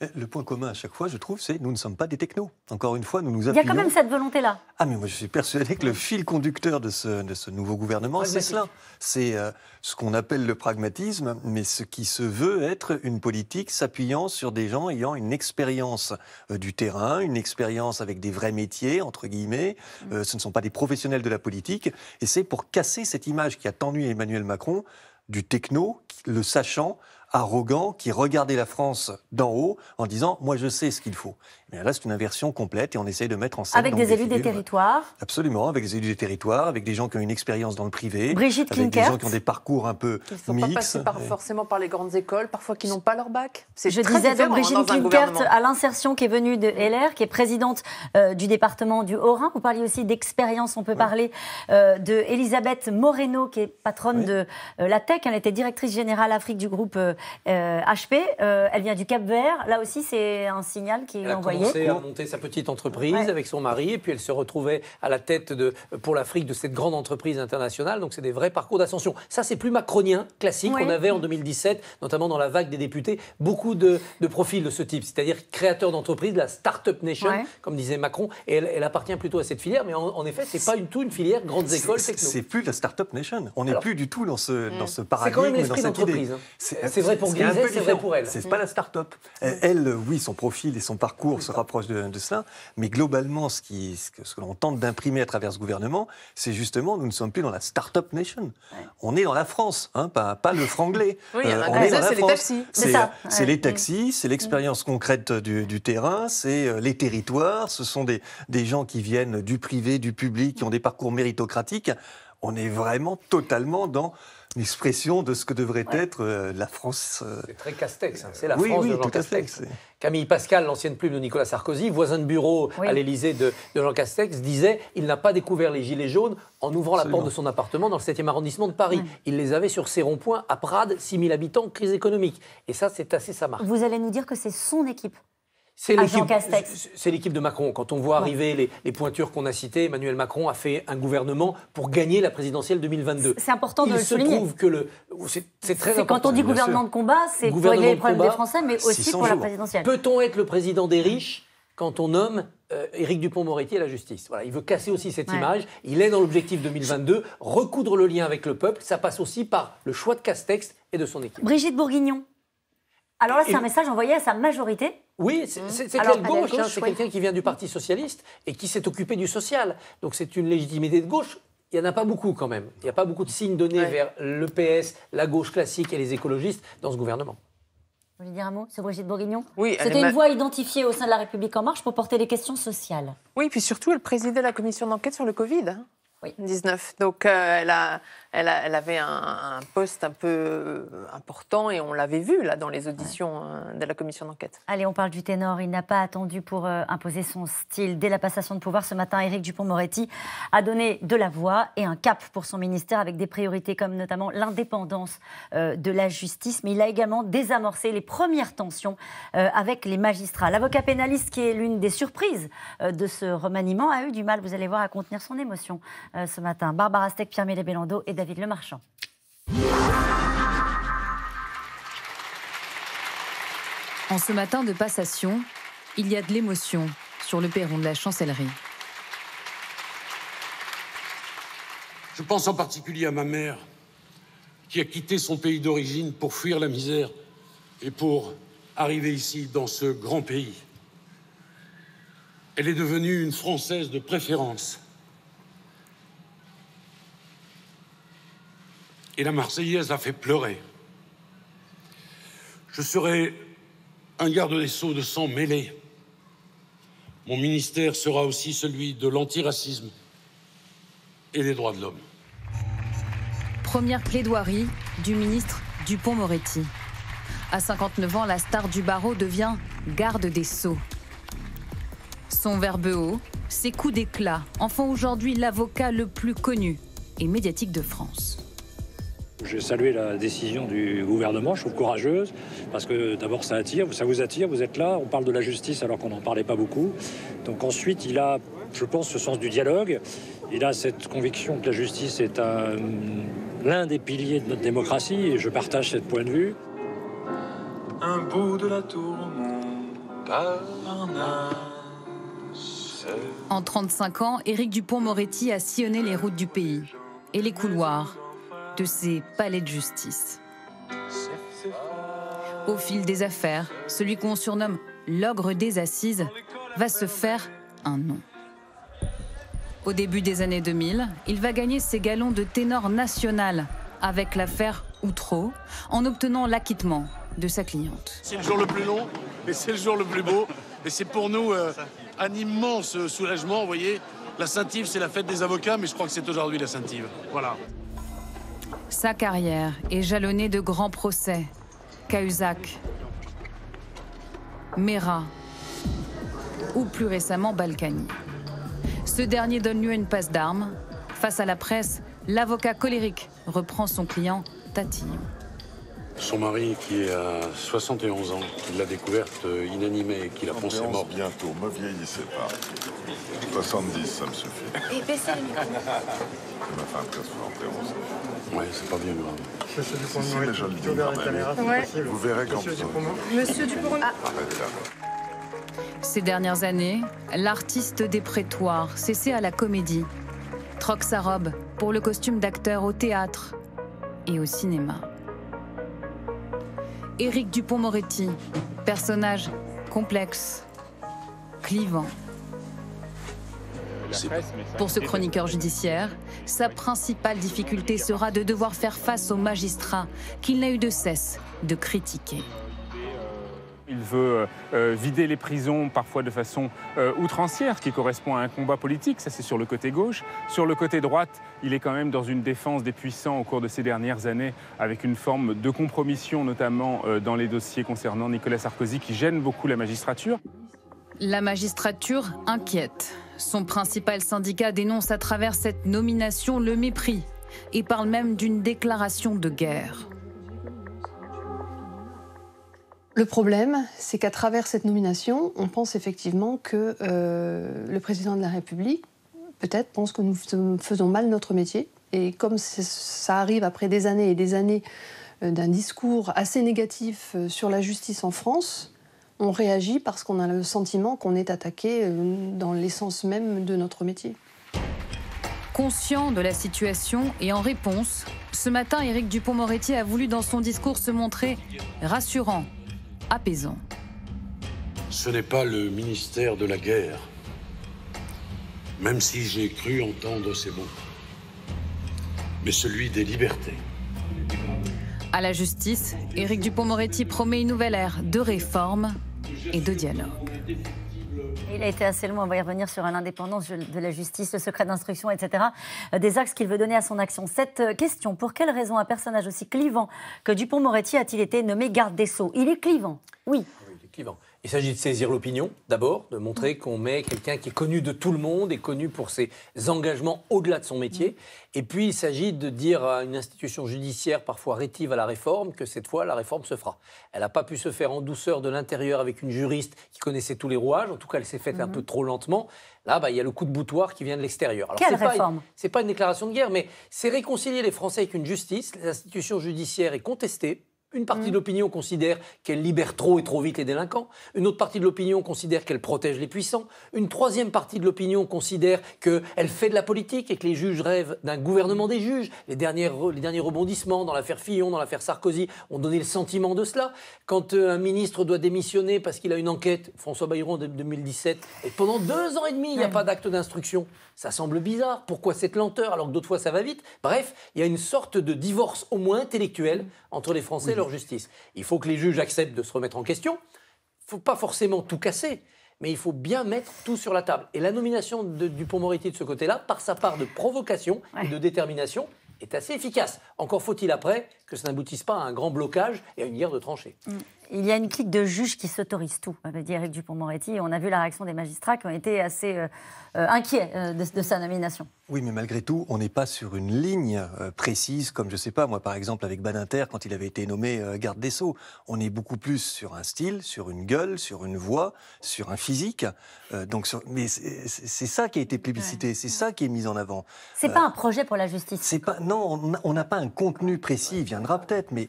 Eh, le point commun à chaque fois, je trouve, c'est nous ne sommes pas des technos. Encore une fois, nous nous appuyons... Il y a quand même cette volonté-là. Ah, mais moi, je suis persuadé que le fil conducteur de ce, nouveau gouvernement, c'est cela. C'est euh, ce qu'on appelle le pragmatisme, mais ce qui se veut être une politique s'appuyant sur des gens ayant une expérience euh, du terrain, une expérience avec des vrais métiers, entre guillemets. Mmh. Euh, ce ne sont pas des professionnels de la politique. Et c'est pour casser cette image qui a tant Emmanuel Macron du techno, le sachant, arrogant qui regardait la France d'en haut en disant ⁇ moi je sais ce qu'il faut ⁇ mais là, c'est une inversion complète et on essaye de mettre en scène. Avec des, élus des territoires Absolument, avec des élus des territoires, avec des gens qui ont une expérience dans le privé. Brigitte avec des gens qui ont des parcours un peu qui sont Pas passés forcément par les grandes écoles, parfois qui n'ont pas leur bac. C'est Je disais de hein, Brigitte Kinkert, à l'insertion qui est venue de LR, qui est présidente euh, du département du Haut-Rhin. Vous parliez aussi d'expérience. On peut parler euh, de Elisabeth Moreno, qui est patronne de euh, la Tech. Elle était directrice générale Afrique du groupe HP. elle vient du Cap-Vert. Là aussi, c'est un signal qui est envoyé commencé à monter sa petite entreprise avec son mari, et puis elle se retrouvait à la tête de, pour l'Afrique de cette grande entreprise internationale. Donc c'est des vrais parcours d'ascension. Ça, c'est plus macronien, classique. On avait en 2017, notamment dans la vague des députés, beaucoup de, de profils de ce type, c'est-à-dire créateurs d'entreprise la Startup Nation, comme disait Macron, et elle, appartient plutôt à cette filière, mais en, effet, c'est pas du tout une filière grandes écoles techno. C'est plus la Startup Nation. On n'est plus du tout dans ce, dans ce paradigme. C'est quand même l'esprit d'entreprise. Hein. C'est vrai pour Grisette c'est vrai pour elle. C'est pas la Startup. Mm. Elle, oui, son profil et son parcours se rapproche de, cela. Mais globalement, ce, qui, ce que, l'on tente d'imprimer à travers ce gouvernement, c'est justement, nous ne sommes plus dans la start-up nation. On est dans la France, hein, pas, le franglais. Oui, euh, ah, on bah, est dans la France. C'est C'est les mm. taxis, c'est l'expérience mm. concrète du, terrain, c'est euh, les territoires, ce sont des, des gens qui viennent du privé, du public, qui ont des parcours méritocratiques. On est vraiment totalement dans une expression de ce que devrait être euh, la France. Euh, c'est très Castex, c'est la France de Jean Castex. Camille Pascal, l'ancienne plume de Nicolas Sarkozy, voisin de bureau à l'Élysée de, Jean Castex, disait il n'a pas découvert les gilets jaunes en ouvrant la porte de son appartement dans le 7e arrondissement de Paris. Il les avait sur ses ronds-points à Prades, 6000 habitants, crise économique. Et ça, c'est assez sa marque. Vous allez nous dire que c'est son équipe c'est l'équipe de Macron. Quand on voit arriver les, pointures qu'on a citées, Emmanuel Macron a fait un gouvernement pour gagner la présidentielle 2022. C'est important de le souligner. Il se trouve que le. C'est très important. Quand on dit gouvernement de combat, c'est pour les problèmes des Français, mais aussi pour la présidentielle. Peut-on être le président des riches quand on nomme euh, Éric Dupont-Moretti à la justice. Voilà, il veut casser aussi cette image. Il est dans l'objectif 2022, recoudre le lien avec le peuple. Ça passe aussi par le choix de Castex et de son équipe. Brigitte Bourguignon, alors là, c'est un message envoyé à sa majorité oui, c'est mmh. quelqu'un de gauche, hein, c'est quelqu'un qui vient du Parti socialiste et qui s'est occupé du social. Donc c'est une légitimité de gauche. Il n'y en a pas beaucoup quand même. Il n'y a pas beaucoup de signes donnés vers le PS, la gauche classique et les écologistes dans ce gouvernement. Vous voulez dire un mot sur Brigitte Bourguignon Oui. C'était une voix identifiée au sein de la République En Marche pour porter les questions sociales. Oui, puis surtout, elle présidait la commission d'enquête sur le Covid. Hein. Oui. 19. Donc euh, elle, a, elle, avait un, poste un peu important et on l'avait vu là dans les auditions euh, de la commission d'enquête. Allez, on parle du ténor. Il n'a pas attendu pour euh, imposer son style. Dès la passation de pouvoir ce matin, Éric Dupont-Moretti a donné de la voix et un cap pour son ministère avec des priorités comme notamment l'indépendance de la justice. Mais il a également désamorcé les premières tensions avec les magistrats. L'avocat pénaliste, qui est l'une des surprises de ce remaniement, a eu du mal, vous allez voir, à contenir son émotion. Euh, ce matin. Barbara Steck, Pierre-Mélé et David Lemarchand. En ce matin de passation, il y a de l'émotion sur le perron de la chancellerie. Je pense en particulier à ma mère, qui a quitté son pays d'origine pour fuir la misère et pour arriver ici, dans ce grand pays. Elle est devenue une Française de préférence. Et la Marseillaise a fait pleurer. Je serai un garde des Sceaux de sang mêlé. Mon ministère sera aussi celui de l'antiracisme et des droits de l'homme. Première plaidoirie du ministre Dupont-Moretti. À 59 ans, la star du barreau devient garde des Sceaux. Son verbe haut, ses coups d'éclat en font aujourd'hui l'avocat le plus connu et médiatique de France. J'ai salué la décision du gouvernement, je trouve courageuse, parce que d'abord ça attire, ça vous attire, vous êtes là, on parle de la justice alors qu'on n'en parlait pas beaucoup. Donc ensuite, il a, je pense, ce sens du dialogue, il a cette conviction que la justice est l'un des piliers de notre démocratie, et je partage cette point de vue. Un bout de la En 35 ans, Éric Dupont-Moretti a sillonné les routes du pays et les couloirs de ses palais de justice. Au fil des affaires, celui qu'on surnomme l'ogre des assises va se faire un nom. Au début des années 2000, il va gagner ses galons de ténor national avec l'affaire Outreau en obtenant l'acquittement de sa cliente. C'est le jour le plus long, mais c'est le jour le plus beau. Et c'est pour nous euh, un immense soulagement, vous voyez. La Saint-Yves, c'est la fête des avocats, mais je crois que c'est aujourd'hui la Saint-Yves. Voilà. Sa carrière est jalonnée de grands procès. Cahuzac, Mera ou plus récemment Balkany. Ce dernier donne lieu à une passe d'armes. Face à la presse, l'avocat colérique reprend son client Tati. Son mari, qui a 71 ans, l'a découverte euh, inanimée et a pensé mort. morte. bientôt, me vieillissez pas. 70, ça me suffit. Et baissez le C'est ma femme qui a 71 ans. Ouais, c'est pas bien grave. Monsieur Dupont, si, le Vous verrez quand Monsieur Dupont. Monsieur Dupont. Ah. Ces dernières années, l'artiste des prétoires cessait à la comédie, troque sa robe pour le costume d'acteur au théâtre et au cinéma. Éric Dupont-Moretti, personnage complexe, clivant. Pour ce chroniqueur judiciaire, sa principale difficulté sera de devoir faire face aux magistrats qu'il n'a eu de cesse de critiquer. Il veut euh, euh, vider les prisons parfois de façon euh, outrancière, ce qui correspond à un combat politique, ça c'est sur le côté gauche. Sur le côté droite, il est quand même dans une défense des puissants au cours de ces dernières années, avec une forme de compromission notamment dans les dossiers concernant Nicolas Sarkozy qui gêne beaucoup la magistrature. La magistrature inquiète. Son principal syndicat dénonce à travers cette nomination le mépris et parle même d'une déclaration de guerre. Le problème, c'est qu'à travers cette nomination, on pense effectivement que euh, le président de la République, peut-être, pense que nous faisons mal notre métier. Et comme ça arrive après des années et des années euh, d'un discours assez négatif euh, sur la justice en France, on réagit parce qu'on a le sentiment qu'on est attaqué dans l'essence même de notre métier. Conscient de la situation et en réponse, ce matin, Éric Dupont-Moretti a voulu dans son discours se montrer rassurant apaisant. Ce n'est pas le ministère de la guerre, même si j'ai cru entendre ces mots, mais celui des libertés. À la justice, Éric Dupont-Moretti promet une nouvelle ère de réformes et de dialogue. Il a été assez long, on va y revenir sur l'indépendance de la justice, le secret d'instruction, etc. Euh, des axes qu'il veut donner à son action. Cette euh, question, pour quelle raison un personnage aussi clivant que Dupont-Moretti a-t-il été nommé garde des Sceaux Il est clivant, oui. Ah il s'agit de saisir l'opinion, d'abord, de montrer mm. qu'on met quelqu'un qui est connu de tout le monde et connu pour ses engagements au-delà de son métier. Mm. Et puis, il s'agit de dire à une institution judiciaire parfois rétive à la réforme que cette fois, la réforme se fera. Elle n'a pas pu se faire en douceur de l'intérieur avec une juriste qui connaissait tous les rouages. En tout cas, elle s'est faite un mm-hmm. peu trop lentement. Là, bah, il y a le coup de boutoir qui vient de l'extérieur. Quelle réforme Ce n'est pas une déclaration de guerre, mais c'est réconcilier les Français avec une justice. L'institution judiciaire est contestée une partie de mm. l'opinion considère qu'elle libère trop et trop vite les délinquants. Une autre partie de l'opinion considère qu'elle protège les puissants. Une troisième partie de l'opinion considère qu'elle fait de la politique et que les juges rêvent d'un gouvernement des juges. Les, les derniers rebondissements dans l'affaire Fillon, dans l'affaire Sarkozy ont donné le sentiment de cela. Quand euh, un ministre doit démissionner parce qu'il a une enquête, François Bayron en 2017, et pendant deux ans et demi, il n'y a mm. pas d'acte d'instruction, ça semble bizarre. Pourquoi cette lenteur alors que d'autres fois ça va vite Bref, il y a une sorte de divorce au moins intellectuel entre les Français et l'Europe justice. Il faut que les juges acceptent de se remettre en question. Il ne faut pas forcément tout casser, mais il faut bien mettre tout sur la table. Et la nomination de dupont de ce côté-là, par sa part de provocation et de détermination, est assez efficace. Encore faut-il après que ça n'aboutisse pas à un grand blocage et à une guerre de tranchées. Mm. Il y a une clique de juges qui s'autorise tout, avait dit Eric Dupont-Moretti. On a vu la réaction des magistrats qui ont été assez euh, euh, inquiets euh, de, sa nomination. Oui, mais malgré tout, on n'est pas sur une ligne précise, comme je ne sais pas, moi par exemple avec Badinter, quand il avait été nommé garde des Sceaux. On est beaucoup plus sur un style, sur une gueule, sur une voix, sur un physique. donc Mais c'est ça qui a été publicité, c'est ça qui est mis en avant. C'est pas un projet pour la justice. Pas... Non, on n'a pas un contenu précis, il viendra peut-être, mais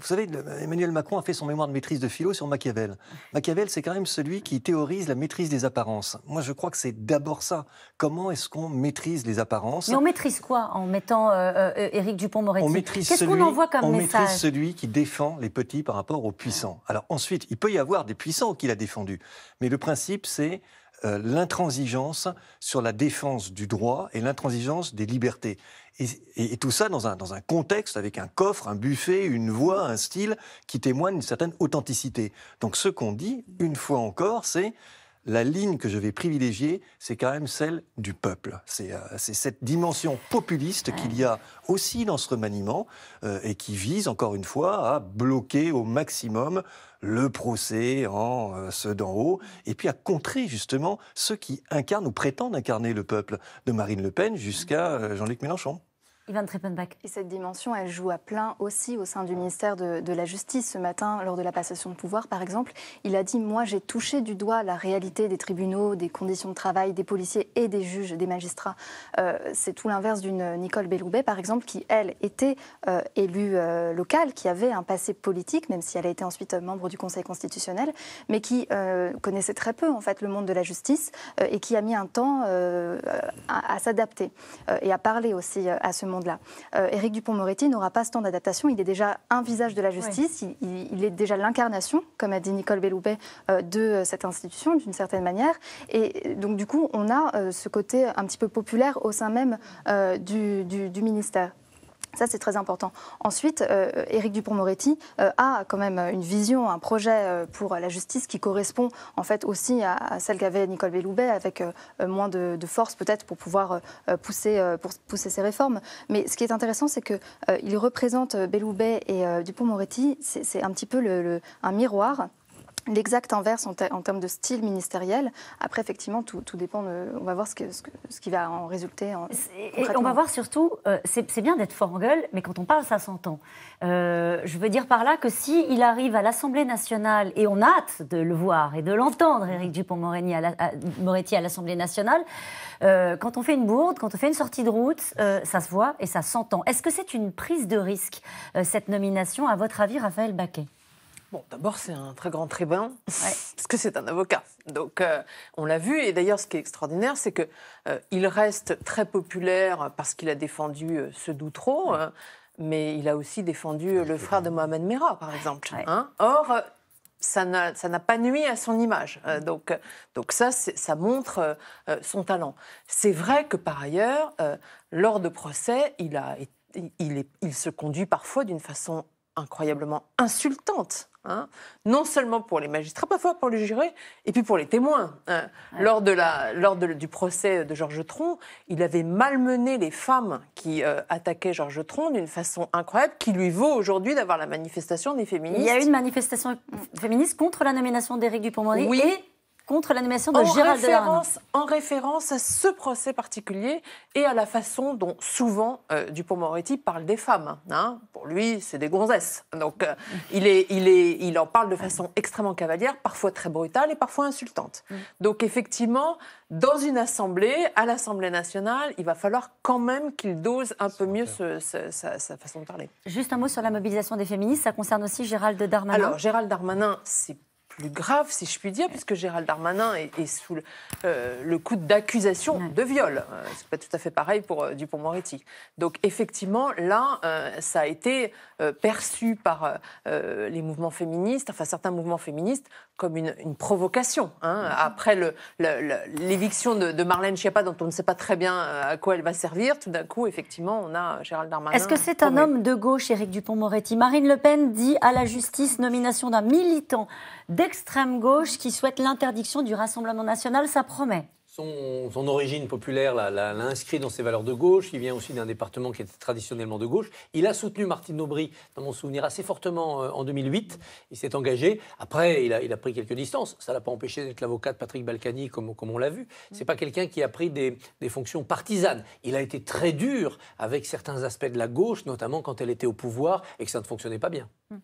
vous savez, Emmanuel Macron a fait son mémoire de maîtrise de philo sur Machiavel. Machiavel, c'est quand même celui qui théorise la maîtrise des apparences. Moi, je crois que c'est d'abord ça. Comment est-ce qu'on maîtrise les apparences Mais on maîtrise quoi en mettant euh, euh, Éric Dupont-Moretti On maîtrise ce qu'on envoie comme on maîtrise celui qui défend les petits par rapport aux puissants. Alors ensuite, il peut y avoir des puissants qu'il a défendus, mais le principe, c'est euh, l'intransigeance sur la défense du droit et l'intransigeance des libertés. Et, tout ça dans un, contexte avec un coffre, un buffet, une voix, un style qui témoigne d'une certaine authenticité. Donc ce qu'on dit, une fois encore, c'est la ligne que je vais privilégier, c'est quand même celle du peuple. C'est euh, cette dimension populiste qu'il y a aussi dans ce remaniement euh, et qui vise, encore une fois, à bloquer au maximum le procès en euh, ce d'en haut, et puis à contrer justement ceux qui incarnent ou prétendent incarner le peuple, de Marine Le Pen jusqu'à euh, Jean-Luc Mélenchon. Ivan Et cette dimension, elle joue à plein aussi au sein du ministère de, la Justice. Ce matin, lors de la passation de pouvoir, par exemple, il a dit Moi, j'ai touché du doigt la réalité des tribunaux, des conditions de travail des policiers et des juges, des magistrats. Euh, c'est tout l'inverse d'une Nicole Belloubet, par exemple, qui, elle, était euh, élue euh, locale, qui avait un passé politique, même si elle a été ensuite membre du Conseil constitutionnel, mais qui connaissait très peu, en fait, le monde de la justice et qui a mis un temps à, à s'adapter et à parler aussi à ce monde Eric là euh, Éric Dupont-Moretti n'aura pas ce temps d'adaptation. Il est déjà un visage de la justice. Il, est déjà l'incarnation, comme a dit Nicole Belloubet, euh, de euh, cette institution, d'une certaine manière. Et donc, du coup, on a ce côté un petit peu populaire au sein même du ministère. Ça, c'est très important. Ensuite, euh, Éric Dupont-Moretti euh, a quand même une vision, un projet euh, pour la justice qui correspond en fait aussi à, celle qu'avait Nicole Belloubet, avec moins de, force peut-être pour pouvoir pousser, pour pousser ses réformes. Mais ce qui est intéressant, c'est qu'il représente Belloubet et Dupont-Moretti, c'est un petit peu un miroir l'exact inverse en, termes de style ministériel. Après, effectivement, tout, dépend. on va voir ce, qui va en résulter. et on va voir surtout, euh, c'est bien d'être fort en gueule, mais quand on parle, ça s'entend. Euh, je veux dire par là que si arrive à l'Assemblée nationale, et on hâte de le voir et de l'entendre, Éric Dupont-Moretti à l'Assemblée nationale, euh, quand on fait une bourde, quand on fait une sortie de route, ça se voit et ça s'entend. Est-ce que c'est une prise de risque, cette nomination, à votre avis, Raphaël Baquet Bon, d'abord, c'est un très grand tribun, parce que c'est un avocat. Donc, euh, on l'a vu. Et d'ailleurs, ce qui est extraordinaire, c'est qu'il euh, il reste très populaire parce qu'il a défendu euh, ce Doutreau, hein, mais il a aussi défendu le frère de Mohamed Mera, par exemple. Hein. Or, ça n'a pas nuit à son image. donc, donc ça, ça montre son talent. C'est vrai que par ailleurs, lors de procès, il, a, est, il se conduit parfois d'une façon incroyablement insultante, hein. non seulement pour les magistrats, parfois pour les jurés, et puis pour les témoins. Hein. Lors, de la, lors du procès de Georges Tron, il avait malmené les femmes qui euh, attaquaient Georges Tron d'une façon incroyable, qui lui vaut aujourd'hui d'avoir la manifestation des féministes. Il y a eu une manifestation féministe contre la nomination d'Éric Dupond-Moretti contre l'animation de Gérald référence, Darmanin. En référence à ce procès particulier et à la façon dont souvent euh, Dupont-Moretti parle des femmes. Hein. Pour lui, c'est des gonzesses. Donc euh, mm. il, en parle de façon extrêmement cavalière, parfois très brutale et parfois insultante. Mm. Donc effectivement, dans une assemblée, à l'Assemblée nationale, il va falloir quand même qu'il dose un peu mieux sa, sa façon de parler. Juste un mot sur la mobilisation des féministes, ça concerne aussi Gérald Darmanin. Alors Gérald Darmanin, c'est plus grave, si je puis dire, puisque Gérald Darmanin est, sous euh, le, coup d'accusation de viol. Euh, c'est pas tout à fait pareil pour euh, Dupont-Moretti. Donc effectivement, là, ça a été perçu par les mouvements féministes, enfin certains mouvements féministes, comme une, provocation. Hein. Mm-hmm. Après l'éviction de, de, Marlène Schiappa, dont on ne sait pas très bien euh, à quoi elle va servir, tout d'un coup, effectivement, on a euh, Gérald Darmanin. Est-ce que c'est un homme de gauche, Éric Dupont-Moretti Marine Le Pen dit à la justice nomination d'un militant d'extrême gauche qui souhaite l'interdiction du Rassemblement national, ça promet son, origine populaire l'a inscrit dans ses valeurs de gauche. Il vient aussi d'un département qui était traditionnellement de gauche. Il a soutenu Martine Aubry, dans mon souvenir, assez fortement euh, en 2008. Il s'est engagé. Après, il a, pris quelques distances. Ça ne l'a pas empêché d'être l'avocat de Patrick Balkany, comme, on l'a vu. Mmh. Ce n'est pas quelqu'un qui a pris des, fonctions partisanes. Il a été très dur avec certains aspects de la gauche, notamment quand elle était au pouvoir et que ça ne fonctionnait pas bien. Mmh.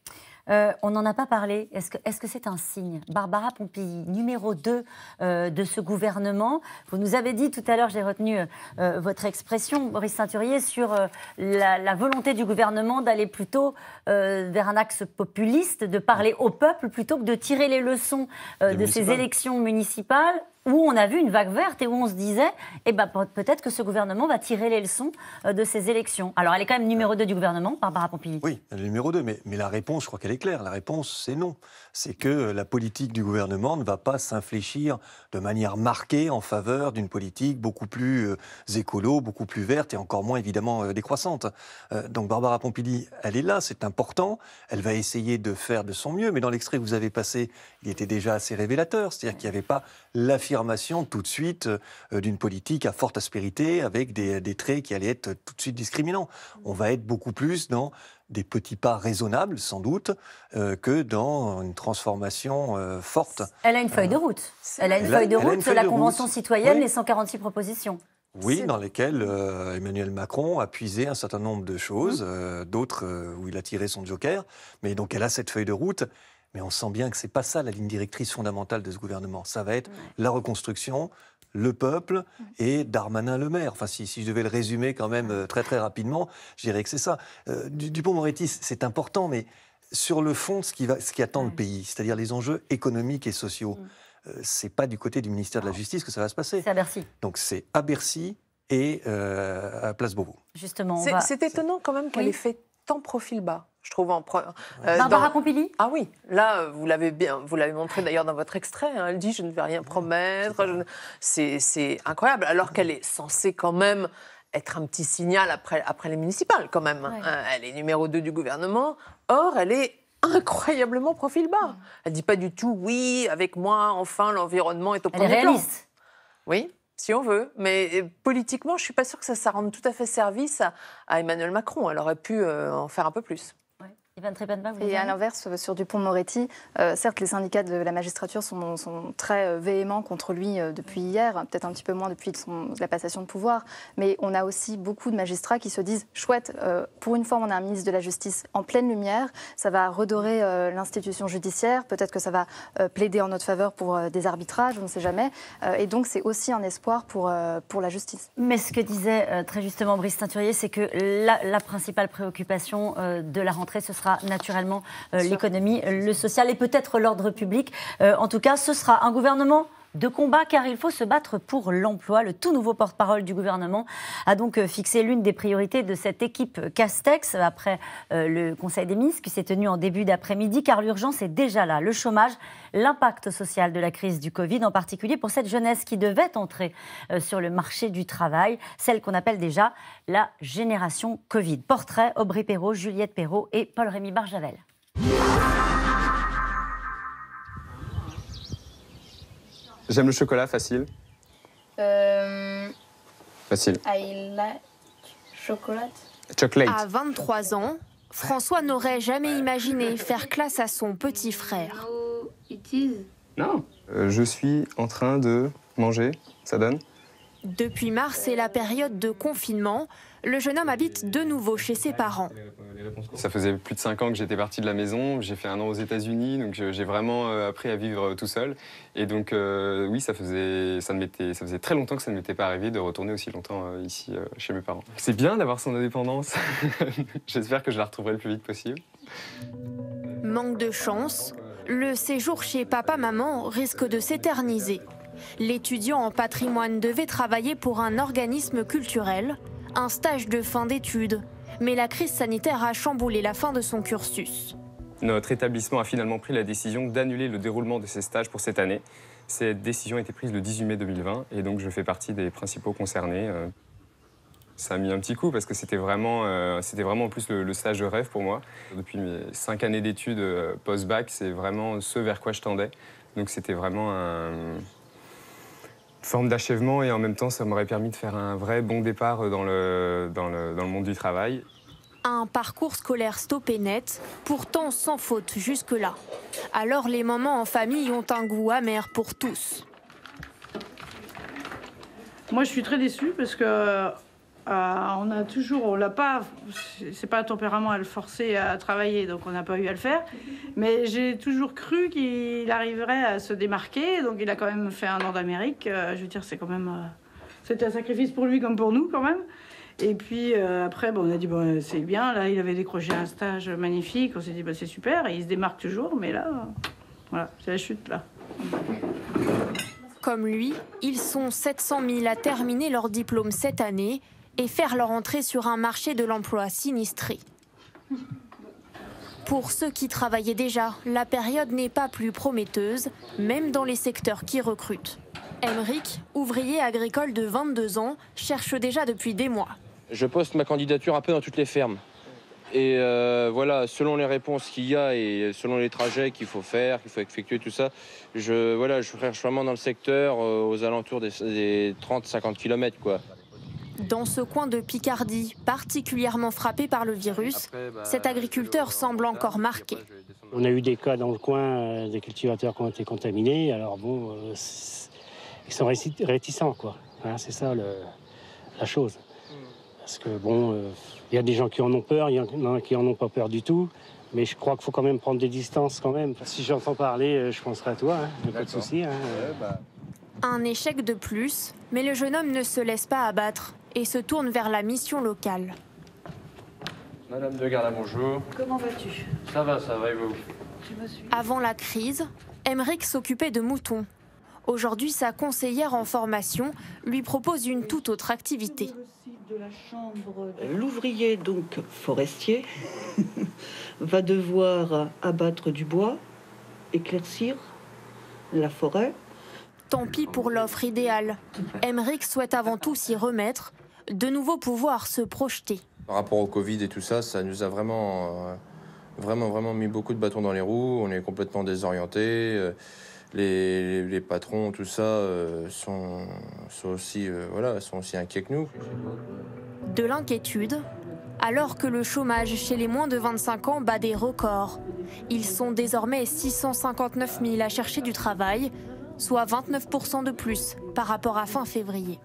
Euh, on n'en a pas parlé. Est-ce que c'est un signe Barbara Pompili, numéro 2 euh, de ce gouvernement. Vous nous avez dit tout à l'heure, j'ai retenu euh, votre expression, Boris Ceinturier, sur la, volonté du gouvernement d'aller plutôt vers un axe populiste, de parler au peuple plutôt que de tirer les leçons de ces élections municipales où on a vu une vague verte et où on se disait, eh ben, peut-être que ce gouvernement va tirer les leçons euh, de ces élections. Alors, elle est quand même numéro 2 du gouvernement, Barbara Pompili. Oui, elle est numéro 2, mais, mais la réponse, je crois qu'elle est claire. La réponse, c'est non. C'est que la politique du gouvernement ne va pas s'infléchir de manière marquée en faveur d'une politique beaucoup plus euh, écolo, beaucoup plus verte et encore moins, évidemment, euh, décroissante. donc, Barbara Pompili, elle est là, c'est important. Elle va essayer de faire de son mieux, mais dans l'extrait que vous avez passé, il était déjà assez révélateur. C'est-à-dire qu'il n'y avait pas l'affirmation tout de suite euh, d'une politique à forte aspérité avec des, traits qui allaient être tout de suite discriminants. On va être beaucoup plus dans des petits pas raisonnables, sans doute, euh, que dans une transformation euh, forte. Elle a une feuille de route. Elle a une feuille de route, la Convention citoyenne, les 146 propositions. Oui, dans lesquelles Emmanuel Macron a puisé un certain nombre de choses, mmh. d'autres où il a tiré son joker. Mais donc elle a cette feuille de route mais on sent bien que ce n'est pas ça la ligne directrice fondamentale de ce gouvernement. Ça va être la reconstruction, le peuple et Darmanin le maire. Enfin, si, je devais le résumer quand même euh, très très rapidement, je dirais que c'est ça. Euh, du Dupont-Moretti, c'est important, mais sur le fond, ce qui, ce qui attend le pays, c'est-à-dire les enjeux économiques et sociaux, mm. euh, c'est pas du côté du ministère de la Justice que ça va se passer. C'est à Bercy. Donc c'est à Bercy et à Place Beauvau. Justement, c'est étonnant quand même qu'elle ait fait tant profil bas je trouve en euh, Barbara dans... Pompili Ah oui, là euh, vous l'avez bien, vous l'avez montré d'ailleurs dans votre extrait. Hein. elle dit je ne vais rien promettre. C'est incroyable. Alors qu'elle est censée quand même être un petit signal après, après les municipales quand même. Hein. Euh, elle est numéro 2 du gouvernement. Or elle est incroyablement profil bas. Elle dit pas du tout oui avec moi enfin l'environnement est au premier elle est Plan. Oui si on veut. Mais euh, politiquement, je ne suis pas sûre que ça, ça rende tout à fait service à, Emmanuel Macron. Elle aurait pu en faire un peu plus. Et à l'inverse, sur Dupont-Moretti, euh, certes, les syndicats de la magistrature sont, sont très euh, véhéments contre lui euh, depuis mm. hier, peut-être un petit peu moins depuis la passation de pouvoir, mais on a aussi beaucoup de magistrats qui se disent chouette, pour une fois, on a un ministre de la Justice en pleine lumière, ça va redorer l'institution judiciaire, peut-être que ça va plaider en notre faveur pour des arbitrages, on ne sait jamais. et donc, c'est aussi un espoir pour, pour la justice. Mais ce que disait très justement Brice Teinturier, c'est que la, principale préoccupation de la rentrée, ce sera naturellement euh, l'économie, euh, le social et peut-être l'ordre public. Euh, en tout cas, ce sera un gouvernement de combat car il faut se battre pour l'emploi. Le tout nouveau porte-parole du gouvernement a donc euh, fixé l'une des priorités de cette équipe Castex après euh, le Conseil des ministres qui s'est tenu en début d'après-midi car l'urgence est déjà là. Le chômage, l'impact social de la crise du Covid en particulier pour cette jeunesse qui devait entrer euh, sur le marché du travail, celle qu'on appelle déjà la génération Covid. Portrait Aubry Perrault, Juliette Perrault et Paul-Rémy Barjavel. J'aime le chocolat, facile. Euh, facile. I like chocolate. Chocolate. À 23 ans, François n'aurait jamais imaginé faire classe à son petit frère. Non. Euh, je suis en train de manger, ça donne Depuis mars, c'est la période de confinement le jeune homme habite de nouveau chez ses parents. Ça faisait plus de 5 ans que j'étais parti de la maison, j'ai fait un an aux États-Unis, donc euh, j'ai vraiment euh, appris à vivre euh, tout seul. Et donc oui, ça faisait, ça, ne ça faisait très longtemps que ça ne m'était pas arrivé de retourner aussi longtemps ici chez mes parents. C'est bien d'avoir son indépendance, j'espère que je la retrouverai le plus vite possible. Manque de chance, le séjour chez papa-maman risque de s'éterniser. L'étudiant en patrimoine devait travailler pour un organisme culturel un stage de fin d'études, mais la crise sanitaire a chamboulé la fin de son cursus. Notre établissement a finalement pris la décision d'annuler le déroulement de ces stages pour cette année. Cette décision a été prise le 18 mai 2020 et donc je fais partie des principaux concernés. Euh, ça a mis un petit coup parce que c'était vraiment, euh, vraiment plus le, le, stage de rêve pour moi. Depuis mes cinq années d'études euh, post-bac, c'est vraiment ce vers quoi je tendais. Donc c'était vraiment un, forme d'achèvement et en même temps, ça m'aurait permis de faire un vrai bon départ dans le, dans le, monde du travail. Un parcours scolaire stoppé net, pourtant sans faute jusque-là. Alors les moments en famille ont un goût amer pour tous. Moi, je suis très déçue parce que euh, on a toujours, on l'a pas, c'est pas un tempérament à le forcer à travailler, donc on n'a pas eu à le faire. Mais j'ai toujours cru qu'il arriverait à se démarquer, donc il a quand même fait un an d'Amérique. Euh, je veux dire, c'est quand même, euh, c'était un sacrifice pour lui comme pour nous quand même. Et puis après, bon, on a dit, bon, c'est bien, là, il avait décroché un stage magnifique, on s'est dit, bah, c'est super, et il se démarque toujours, mais là, voilà, c'est la chute, là. Comme lui, ils sont 700 000 à terminer leur diplôme cette année et faire leur entrée sur un marché de l'emploi sinistré. Pour ceux qui travaillaient déjà, la période n'est pas plus prometteuse, même dans les secteurs qui recrutent. Emric, ouvrier agricole de 22 ans, cherche déjà depuis des mois. Je poste ma candidature un peu dans toutes les fermes. Et euh, voilà, selon les réponses qu'il y a et selon les trajets qu'il faut faire, qu'il faut effectuer, tout ça, je, voilà, je cherche vraiment dans le secteur euh, aux alentours des, 30-50 km. Quoi. Dans ce coin de Picardie, particulièrement frappé par le virus, bah, cet agriculteur semble encore marqué. On a eu des cas dans le coin, euh, des cultivateurs qui ont été contaminés. Alors bon, euh, ils sont réticents, quoi. Hein, c'est ça la chose. Parce que bon, euh, il y a des gens qui en ont peur, il y en a qui en ont pas peur du tout. Mais je crois qu'il faut quand même prendre des distances quand même. Si j'entends parler, je penserai à toi, hein, pas de souci. Hein. Bah. Un échec de plus, mais le jeune homme ne se laisse pas abattre et se tourne vers la mission locale. Madame de Garda, bonjour. Comment vas-tu Ça va, ça va et vous Avant la crise, Emmerich s'occupait de moutons. Aujourd'hui, sa conseillère en formation lui propose une toute autre activité. L'ouvrier, donc forestier, va devoir abattre du bois, éclaircir la forêt. Tant pis pour l'offre idéale. Emmerich souhaite avant tout s'y remettre de nouveau pouvoir se projeter. Par rapport au Covid et tout ça, ça nous a vraiment, euh, vraiment, vraiment mis beaucoup de bâtons dans les roues. On est complètement désorienté. Euh, les, patrons, tout ça, euh, sont, aussi, voilà, sont aussi inquiets que nous. De l'inquiétude, alors que le chômage chez les moins de 25 ans bat des records. Ils sont désormais 659 000 à chercher du travail, soit 29% de plus par rapport à fin février.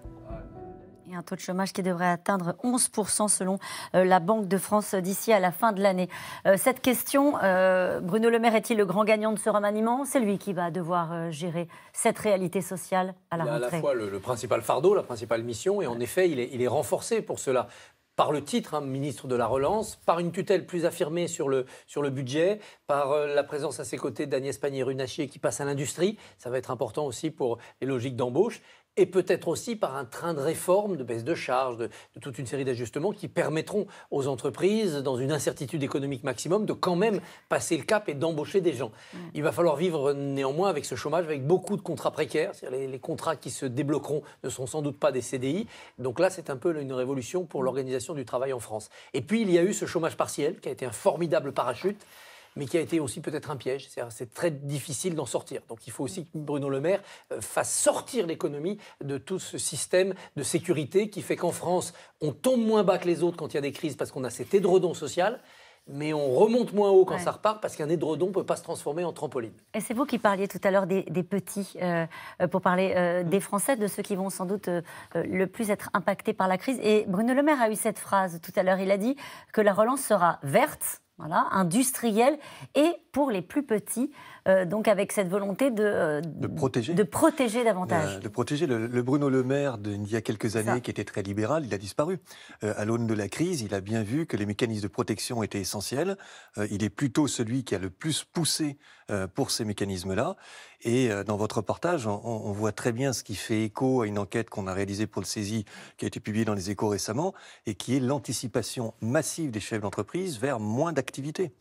Et un taux de chômage qui devrait atteindre 11% selon euh, la Banque de France d'ici à la fin de l'année. Euh, cette question, euh, Bruno Le Maire est-il le grand gagnant de ce remaniement C'est lui qui va devoir gérer cette réalité sociale à la il a À la fois le, principal fardeau, la principale mission, et en effet, il est, renforcé pour cela par le titre, hein, ministre de la Relance, par une tutelle plus affirmée sur le, budget, par la présence à ses côtés d'Agnès Pannier-Runachier qui passe à l'industrie. Ça va être important aussi pour les logiques d'embauche et peut-être aussi par un train de réforme, de baisse de charges, de, toute une série d'ajustements qui permettront aux entreprises, dans une incertitude économique maximum, de quand même passer le cap et d'embaucher des gens. Mm. Il va falloir vivre néanmoins avec ce chômage, avec beaucoup de contrats précaires, les, les, contrats qui se débloqueront ne sont sans doute pas des CDI. Donc là, c'est un peu une révolution pour mm. l'organisation du travail en France. Et puis, il y a eu ce chômage partiel qui a été un formidable parachute mais qui a été aussi peut-être un piège. C'est très difficile d'en sortir. Donc il faut aussi que Bruno Le Maire euh, fasse sortir l'économie de tout ce système de sécurité qui fait qu'en France, on tombe moins bas que les autres quand il y a des crises parce qu'on a cet édredon social mais on remonte moins haut quand ça repart parce qu'un édredon ne peut pas se transformer en trampoline. Et c'est vous qui parliez tout à l'heure des, petits, euh, euh, pour parler mm. des Français, de ceux qui vont sans doute le plus être impactés par la crise. Et Bruno Le Maire a eu cette phrase tout à l'heure. Il a dit que la relance sera verte, voilà, industriel et pour les plus petits, euh, donc avec cette volonté de, euh, protéger. de protéger davantage. Euh, de, protéger. Le, Bruno Le Maire d'il y a quelques années, qui était très libéral, il a disparu. à l'aune de la crise, il a bien vu que les mécanismes de protection étaient essentiels. il est plutôt celui qui a le plus poussé pour ces mécanismes-là. Et dans votre reportage, on, voit très bien ce qui fait écho à une enquête qu'on a réalisée pour le saisie, qui a été publiée dans les échos récemment, et qui est l'anticipation massive des chefs d'entreprise vers moins d'activités.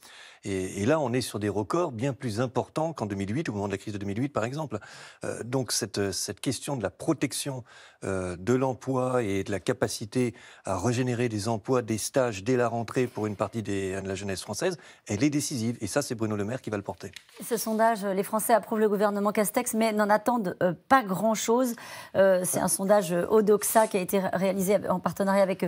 Et, là, on est sur des records bien plus importants qu'en 2008, au moment de la crise de 2008, par exemple. Euh, donc euh, cette, question de la protection euh, de l'emploi et de la capacité à régénérer des emplois, des stages dès la rentrée pour une partie des, de la jeunesse française, elle est décisive. Et ça, c'est Bruno Le Maire qui va le porter. Ce sondage, les Français approuvent le gouvernement Castex, mais n'en attendent pas grand-chose. c'est un sondage Odoxa qui a été réalisé en partenariat avec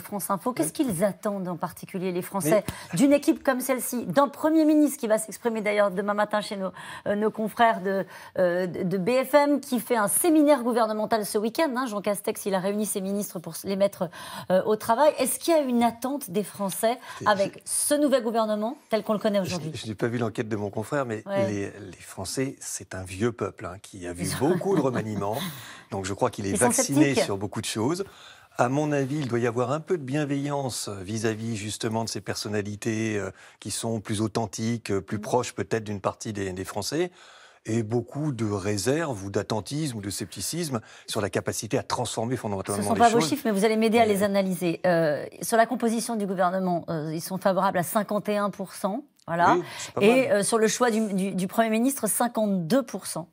France Info. Qu'est-ce qu'ils attendent en particulier, les Français, d'une équipe comme celle-ci d'un Premier ministre qui va s'exprimer d'ailleurs demain matin chez nos, euh, confrères de, euh, de, BFM, qui fait un séminaire gouvernemental ce week-end. Hein. Jean Castex, il a réuni ses ministres pour les mettre euh, au travail. Est-ce qu'il y a une attente des Français avec ce nouvel gouvernement tel qu'on le connaît aujourd'hui Je, n'ai pas vu l'enquête de mon confrère, mais les, Français, c'est un vieux peuple hein, qui a vu beaucoup de remaniements. Donc je crois qu'il est vacciné sur beaucoup de choses à mon avis, il doit y avoir un peu de bienveillance euh, vis-à-vis justement de ces personnalités euh, qui sont plus authentiques, euh, plus mm. proches peut-être d'une partie des, Français et beaucoup de réserve ou d'attentisme ou de scepticisme sur la capacité à transformer fondamentalement les choses. Ce ne sont pas vos chiffres, mais vous allez m'aider à les analyser. sur la composition du gouvernement, ils sont favorables à 51%. Voilà. et sur le choix du, du Premier ministre, 52%.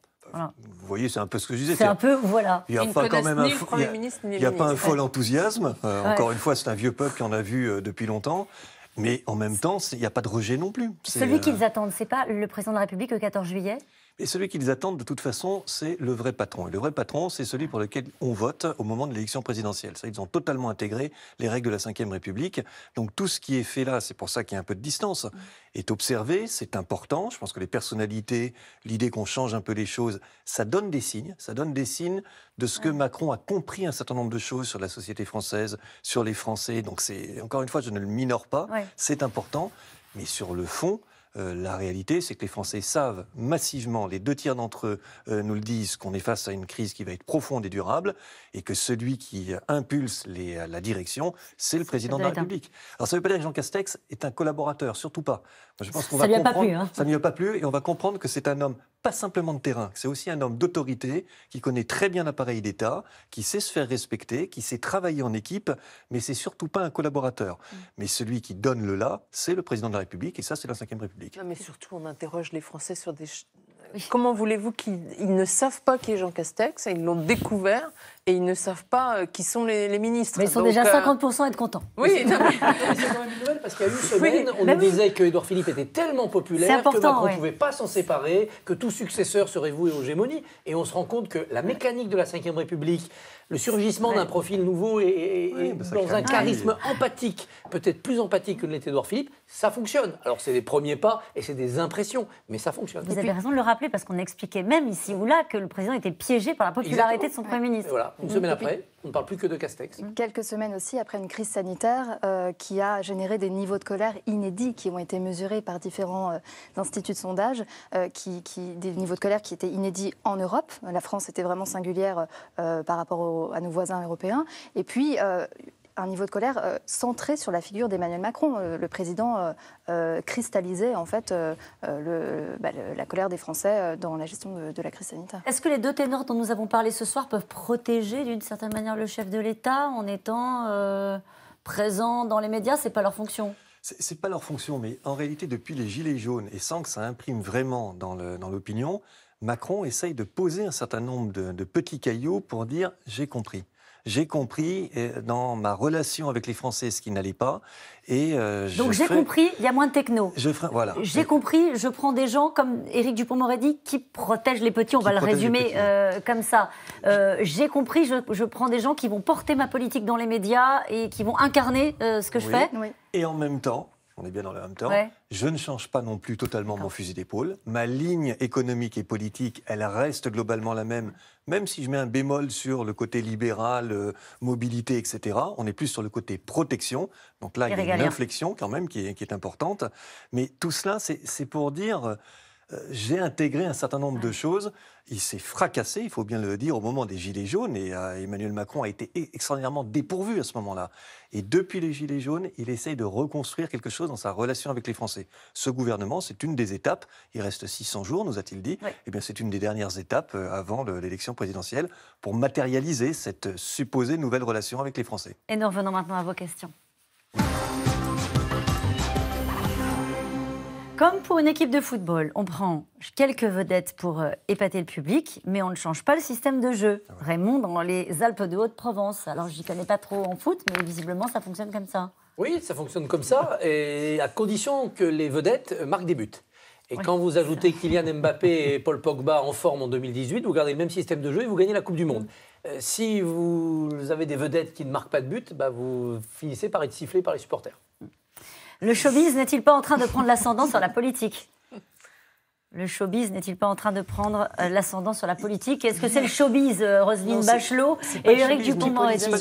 Vous voyez, c'est un peu ce que je disais. C'est un peu, voilà. Il n'y a pas quand même un, il y a, pas un fol enthousiasme. Euh, encore une fois, c'est un vieux peuple qui en a vu euh, depuis longtemps. Mais en même temps, il n'y a pas de rejet non plus. Celui qu'ils euh, attendent, c'est pas le président de la République le 14 juillet mais celui qu'ils attendent, de toute façon, c'est le vrai patron. Et le vrai patron, c'est celui pour lequel on vote au moment de l'élection présidentielle. Ça, ils ont totalement intégré les règles de la Ve République. Donc tout ce qui est fait là, c'est pour ça qu'il y a un peu de distance, mm. est observé, c'est important. Je pense que les personnalités, l'idée qu'on change un peu les choses, ça donne des signes. Ça donne des signes de ce que Macron a compris un certain nombre de choses sur la société française, sur les Français. Donc c'est, encore une fois, je ne le minore pas. C'est important. Mais sur le fond, euh, la réalité, c'est que les Français savent massivement, les deux tiers d'entre eux euh, nous le disent, qu'on est face à une crise qui va être profonde et durable, et que celui qui impulse euh, la direction, c'est le président de la République. Alors ça ne veut pas dire que Jean Castex est un collaborateur, surtout pas. Je pense qu'on va pas plu, hein. ça ne lui a pas plu, et on va comprendre que c'est un homme pas simplement de terrain, c'est aussi un homme d'autorité qui connaît très bien l'appareil d'État, qui sait se faire respecter, qui sait travailler en équipe, mais c'est surtout pas un collaborateur. Mm. Mais celui qui donne le là, c'est le président de la République, et ça, c'est la Ve République. mais surtout, on interroge les Français sur des. Comment voulez-vous qu'ils ne savent pas qui est Jean Castex Ils l'ont découvert et ils ne savent pas euh, qui sont les, ministres. Mais ils sont déjà 50% euh, à être contents. Oui, c'est quand une nouvelle parce qu'il y a une semaine, on bah nous disait que Philippe était tellement populaire que ne pouvait pas s'en séparer, que tout successeur serait voué aux gémonies. Et on se rend compte que la mécanique de la Ve République, le surgissement d'un profil nouveau et, bah dans un ah charisme empathique, peut-être plus empathique que l'était Edouard Philippe, ça fonctionne. Alors c'est des premiers pas et c'est des impressions, mais ça fonctionne. Vous avez raison de le rappeler parce qu'on expliquait même ici ou là que le président était piégé par la popularité de son Premier ministre. Voilà une semaine après, on ne parle plus que de Castex. Quelques semaines aussi après une crise sanitaire euh, qui a généré des niveaux de colère inédits qui ont été mesurés par différents euh, instituts de sondage, euh, qui, des niveaux de colère qui étaient inédits en Europe. La France était vraiment singulière par rapport à nos voisins européens. Et puis, un niveau de colère euh, centré sur la figure d'Emmanuel Macron. Euh, le président euh, cristallisait en fait bah, la colère des Français dans la gestion de, la crise sanitaire. Est-ce que les deux ténors dont nous avons parlé ce soir peuvent protéger d'une certaine manière le chef de l'État en étant présent dans les médias C'est pas leur fonction. C'est pas leur fonction, mais en réalité, depuis les Gilets jaunes, et sans que ça imprime vraiment dans l'opinion, Macron essaye de poser un certain nombre de, de petits cailloux pour dire j'ai compris j'ai compris euh, dans ma relation avec les Français ce qui n'allait pas. Et euh, Donc j'ai compris, il y a moins de techno. Je voilà. J'ai compris, je prends des gens comme Éric Dupont-Moretti qui protègent les petits, on va le résumer euh, comme ça. j'ai compris, je, prends des gens qui vont porter ma politique dans les médias et qui vont incarner ce que je fais. Et en même temps, on est bien dans le même temps. Je ne change pas non plus totalement mon fusil d'épaule. Ma ligne économique et politique, elle reste globalement la même, même si je mets un bémol sur le côté libéral, euh, mobilité, etc. On est plus sur le côté protection. Donc là, il y a une inflexion quand même qui est importante. Mais tout cela, c'est pour dire... Euh, j'ai intégré un certain nombre de choses. Il s'est fracassé, il faut bien le dire, au moment des Gilets jaunes, et euh, Emmanuel Macron a été e-, extraordinairement dépourvu à ce moment-là. Et depuis les Gilets jaunes, il essaye de reconstruire quelque chose dans sa relation avec les Français. Ce gouvernement, c'est une des étapes. Il reste 600 jours, nous a-t-il dit. et eh bien, c'est une des dernières étapes euh, avant l'élection présidentielle pour matérialiser cette supposée nouvelle relation avec les Français. Et nous revenons maintenant à vos questions. Comme pour une équipe de football, on prend quelques vedettes pour euh, épater le public, mais on ne change pas le système de jeu. Ah Raymond, dans les Alpes de Haute-Provence. Alors, je n'y connais pas trop en foot, mais visiblement, ça fonctionne comme ça. Oui, ça fonctionne comme ça, et à condition que les vedettes euh, marquent des buts. Et quand vous ajoutez Kylian Mbappé et Paul Pogba en forme en 2018, vous gardez le même système de jeu et vous gagnez la Coupe du Monde. Euh, si vous avez des vedettes qui ne marquent pas de but, bah, vous finissez par être sifflé par les supporters. Le showbiz n'est-il pas en train de prendre l'ascendant sur la politique le showbiz n'est-il pas en train de prendre euh, l'ascendant sur la politique Est-ce que c'est le showbiz, euh, Roselyne Bachelot et Éric Dupont-Moretti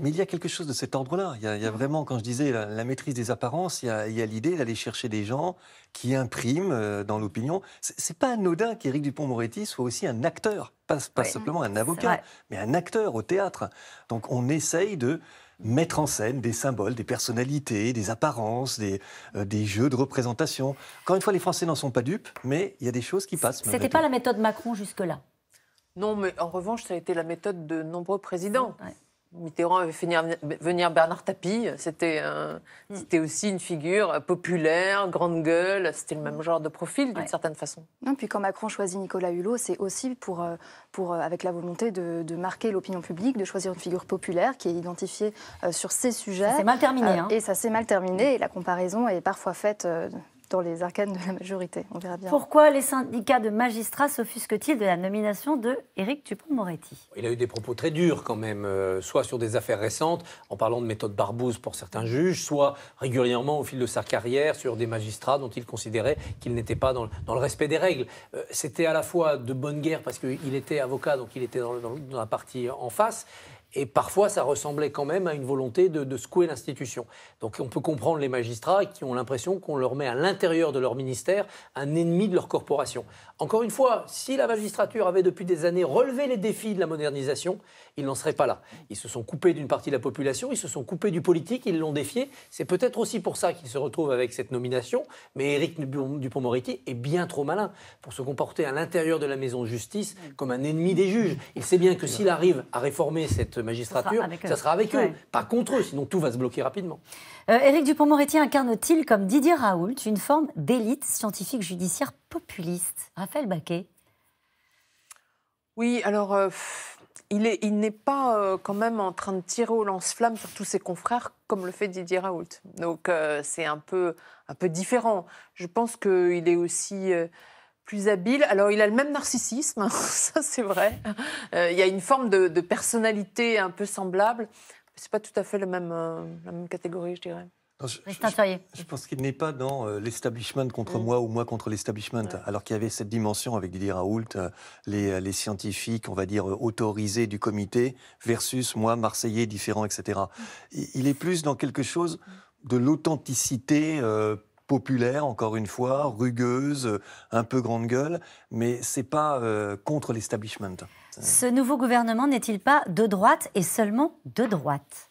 mais, il y a quelque chose de cet ordre-là. Il, y a vraiment, quand je disais la, maîtrise des apparences, il y a l'idée d'aller chercher des gens qui impriment euh, dans l'opinion. C'est pas anodin qu'Éric Dupont-Moretti soit aussi un acteur, pas, simplement un avocat, mais un acteur au théâtre. Donc on essaye de mettre en scène des symboles, des personnalités, des apparences, euh, des, jeux de représentation. Encore une fois, les Français n'en sont pas dupes, mais il y a des choses qui passent. C'était pas la méthode Macron jusque-là. Non, mais en revanche, ça a été la méthode de nombreux présidents. Mitterrand avait fait venir Bernard Tapie. C'était un, mm. aussi une figure populaire, grande gueule. C'était le même mm. genre de profil, d'une certaine façon. Non, puis quand Macron choisit Nicolas Hulot, c'est aussi pour, euh, pour, euh, avec la volonté de, de marquer l'opinion publique, de choisir une figure populaire qui est identifiée euh, sur ces sujets. C'est mal terminé. Hein. Et ça s'est mal terminé. Et la comparaison est parfois faite dans les arcanes de la majorité. On verra bien. Pourquoi les syndicats de magistrats s'offusquent-ils de la nomination de Éric Dupont-Moretti Il a eu des propos très durs quand même, euh, soit sur des affaires récentes, en parlant de méthode barbouze pour certains juges, soit régulièrement au fil de sa carrière sur des magistrats dont il considérait qu'il n'était pas dans le, respect des règles. Euh, c'était à la fois de bonne guerre parce qu'il était avocat, donc il était dans, dans la partie en face, et parfois, ça ressemblait quand même à une volonté de, de secouer l'institution. Donc on peut comprendre les magistrats qui ont l'impression qu'on leur met à l'intérieur de leur ministère un ennemi de leur corporation. Encore une fois, si la magistrature avait depuis des années relevé les défis de la modernisation, ils n'en seraient pas là. Ils se sont coupés d'une partie de la population, ils se sont coupés du politique, ils l'ont défié. C'est peut-être aussi pour ça qu'ils se retrouvent avec cette nomination. Mais Éric dupond moretti est bien trop malin pour se comporter à l'intérieur de la maison de justice comme un ennemi des juges. Il sait bien que s'il arrive à réformer cette magistrature, ça sera avec eux, pas contre eux, sinon tout va se bloquer rapidement. Euh, Éric dupond Dupont-Moretti incarne-t-il, comme Didier Raoult, une forme d'élite scientifique judiciaire populiste Raphaël Baquet. Oui, alors euh, il n'est pas euh, quand même en train de tirer au lance-flamme sur tous ses confrères comme le fait Didier Raoult. Donc euh, c'est un peu, un peu différent. Je pense qu'il est aussi euh, plus habile. Alors il a le même narcissisme, hein, ça c'est vrai. il y a une forme de, personnalité un peu semblable. C'est pas tout à fait même, la même catégorie, je dirais je, pense qu'il n'est pas dans euh, l'establishment contre mm. moi ou moi contre l'establishment, alors qu'il y avait cette dimension avec Didier Raoult, euh, euh, les, scientifiques, on va dire, autorisés du comité, versus moi, Marseillais, différent, etc. Mm. Il est plus dans quelque chose de l'authenticité populaire, encore une fois, rugueuse, un peu grande gueule, mais c'est pas contre l'establishment. Ce nouveau gouvernement n'est-il pas de droite et seulement de droite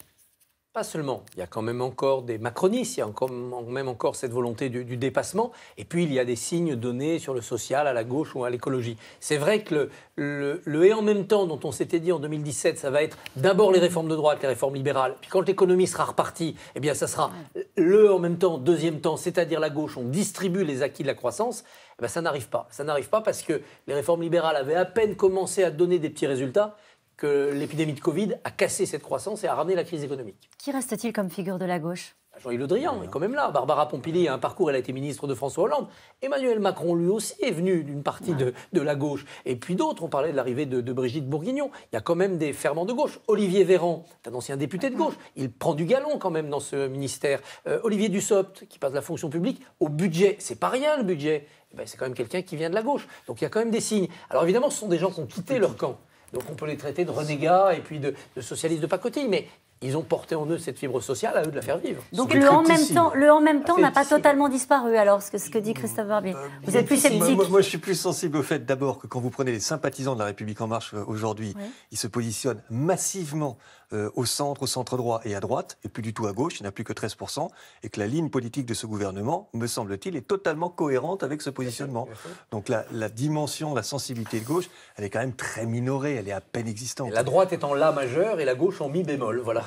pas seulement. Il y a quand même encore des macronistes, il y a quand même encore cette volonté du, dépassement. Et puis, il y a des signes donnés sur le social, à la gauche ou à l'écologie. C'est vrai que le, et en même temps dont on s'était dit en 2017, ça va être d'abord les réformes de droite, les réformes libérales. Puis quand l'économie sera repartie, eh bien, ça sera le en même temps, deuxième temps, c'est-à-dire la gauche. On distribue les acquis de la croissance. Eh ben, ça n'arrive pas. Ça n'arrive pas parce que les réformes libérales avaient à peine commencé à donner des petits résultats que l'épidémie de Covid a cassé cette croissance et a ramené la crise économique. Qui reste-t-il comme figure de la gauche Jean-Yves Le Drian est quand même là. Barbara Pompili a un parcours, elle a été ministre de François Hollande. Emmanuel Macron, lui aussi, est venu d'une partie de, la gauche. Et puis d'autres, on parlait de l'arrivée de, Brigitte Bourguignon. Il y a quand même des ferments de gauche. Olivier Véran, un ancien député de gauche. Il prend du galon quand même dans ce ministère. Euh, Olivier Dussopt, qui passe de la fonction publique au budget. C'est pas rien le budget. Eh ben, c'est quand même quelqu'un qui vient de la gauche. Donc il y a quand même des signes. Alors évidemment, ce sont des gens qui ont quitté leur camp. Donc on peut les traiter de renégats et puis de, socialistes de pacotille, mais ils ont porté en eux cette fibre sociale, à eux de la faire vivre. Donc le en, même temps, le en même temps ah, n'a pas totalement disparu, alors, ce que, dit Christophe Barbier. Euh, vous êtes plus sceptique. Moi, je suis plus sensible au fait, d'abord, que quand vous prenez les sympathisants de la République En Marche euh, aujourd'hui, ils se positionnent massivement euh, au centre, au centre droit et à droite, et plus du tout à gauche, il n'y a plus que 13%, et que la ligne politique de ce gouvernement, me semble-t-il, est totalement cohérente avec ce positionnement. Donc la, dimension, la sensibilité de gauche, elle est quand même très minorée, elle est à peine existante. la droite est en La majeur et la gauche en Mi bémol, voilà.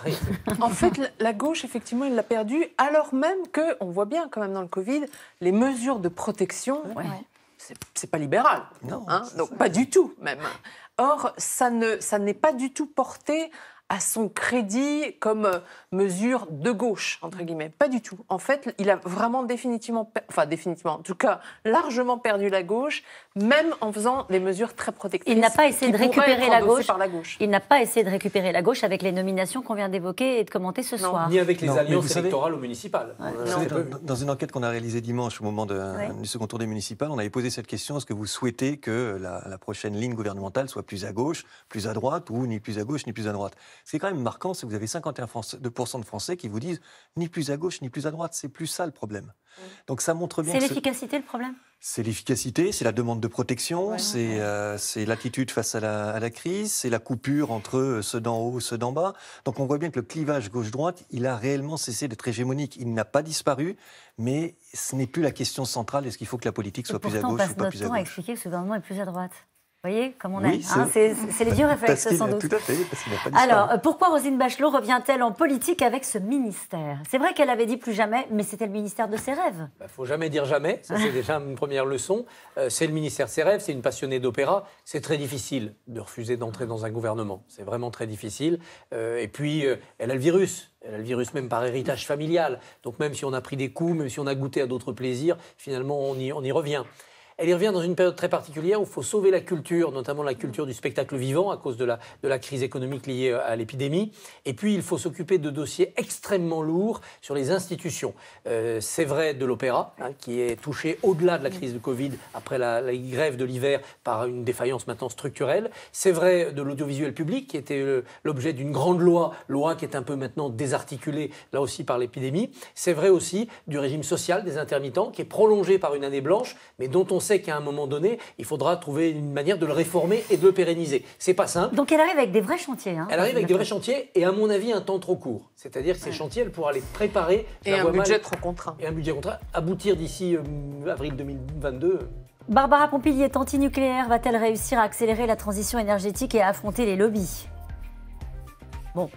en fait, la gauche, effectivement, elle l'a perdue, alors même que, on voit bien quand même dans le Covid, les mesures de protection... Ouais. c'est pas libéral. Non. Hein, donc pas du tout, même. Or, ça n'est ne, ça pas du tout porté à son crédit comme euh, mesure de gauche, entre guillemets. Pas du tout. En fait, il a vraiment définitivement, enfin définitivement, en tout cas largement perdu la gauche même en faisant des mesures très protectrices. Il n'a pas essayé de récupérer la gauche. Il n'a pas essayé de récupérer la gauche avec les nominations qu'on vient d'évoquer et de commenter ce soir. Ni avec les alliances électorales ou municipales. dans, une enquête qu'on a réalisée dimanche au moment euh, du second tour des municipales, on avait posé cette question est-ce que vous souhaitez que la, la, prochaine ligne gouvernementale soit plus à gauche, plus à droite ou ni plus à gauche ni plus à droite Ce qui est quand même marquant, c'est que vous avez 51% de Français qui vous disent ni plus à gauche ni plus à droite. C'est plus ça le problème. Donc ça montre bien. C'est l'efficacité le problème c'est l'efficacité, c'est la demande de protection, euh, c'est l'attitude face à la, crise, c'est la coupure entre euh, ceux d'en haut, ceux d'en bas. Donc on voit bien que le clivage gauche-droite, il a réellement cessé d'être hégémonique. Il n'a pas disparu, mais ce n'est plus la question centrale. Est-ce qu'il faut que la politique soit plus à gauche ou pas plus à expliquer ce est plus à droite. Vous voyez, comme on hein. est C'est les vieux réflexes, sans doute. Tout à fait, Alors, pourquoi Rosine Bachelot revient-elle en politique avec ce ministère C'est vrai qu'elle avait dit plus jamais, mais c'était le ministère de ses rêves. Il bah, ne faut jamais dire jamais, ça c'est déjà une première leçon. Euh, c'est le ministère de ses rêves, c'est une passionnée d'opéra. C'est très difficile de refuser d'entrer dans un gouvernement. C'est vraiment très difficile. Euh, et puis, euh, elle a le virus. Elle a le virus même par héritage familial. Donc même si on a pris des coups, même si on a goûté à d'autres plaisirs, finalement, on y revient. Elle y revient dans une période très particulière où il faut sauver la culture, notamment la culture du spectacle vivant à cause de la, de la crise économique liée euh, à l'épidémie. Et puis, il faut s'occuper de dossiers extrêmement lourds sur les institutions. Euh, c'est vrai de l'opéra, hein, qui est touché au-delà de la crise de Covid, après la, la grève de l'hiver, par une défaillance maintenant structurelle. C'est vrai de l'audiovisuel public, qui était euh, l'objet d'une grande loi, loi qui est un peu maintenant désarticulée, là aussi par l'épidémie. C'est vrai aussi du régime social des intermittents, qui est prolongé par une année blanche, mais dont on on sait qu'à un moment donné, il faudra trouver une manière de le réformer et de le pérenniser. C'est pas simple. Donc elle arrive avec des vrais chantiers. Hein. elle arrive avec des vrais chantiers et à mon avis un temps trop court. C'est-à-dire que ces chantiers, elle pourra les préparer. Et un budget trop contraint. Et un budget contraint. Aboutir d'ici euh, avril 2022. Euh. Barbara Pompili est anti-nucléaire. Va-t-elle réussir à accélérer la transition énergétique et à affronter les lobbies Bon,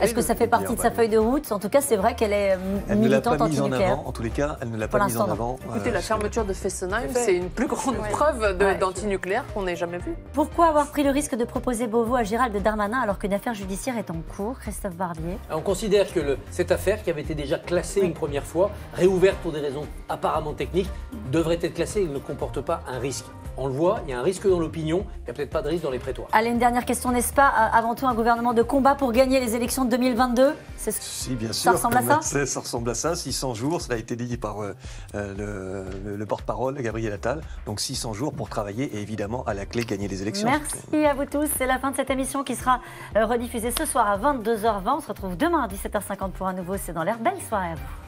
est-ce que ça fait partie de sa feuille de route En tout cas, c'est vrai qu'elle est euh, militante anti en avant. En tous les cas, elle ne l'a pas mise en avant. Écoutez, euh, la fermeture de Fessenheim, c'est une plus grande preuve d'antinucléaire qu'on n'ait jamais vue. Pourquoi avoir pris le risque de proposer Beauvau à Gérald Darmanin alors qu'une affaire judiciaire est en cours Christophe Barbier On considère que le, cette affaire, qui avait été déjà classée une première fois, réouverte pour des raisons apparemment techniques, devrait être classée. Il ne comporte pas un risque on le voit, il y a un risque dans l'opinion, il n'y a peut-être pas de risque dans les prétoires. Allez, une dernière question, n'est-ce pas euh, Avant tout, un gouvernement de combat pour gagner les élections de 2022 Si, bien sûr. Ça ressemble à ça ça, ressemble à ça, 600 jours, cela a été dit par euh, euh, le, porte-parole Gabriel Attal. Donc 600 jours pour travailler et évidemment, à la clé, gagner les élections. Merci à vous tous. C'est la fin de cette émission qui sera rediffusée ce soir à 22h20. On se retrouve demain à 17h50 pour un nouveau C'est dans l'air. Belle soirée à vous.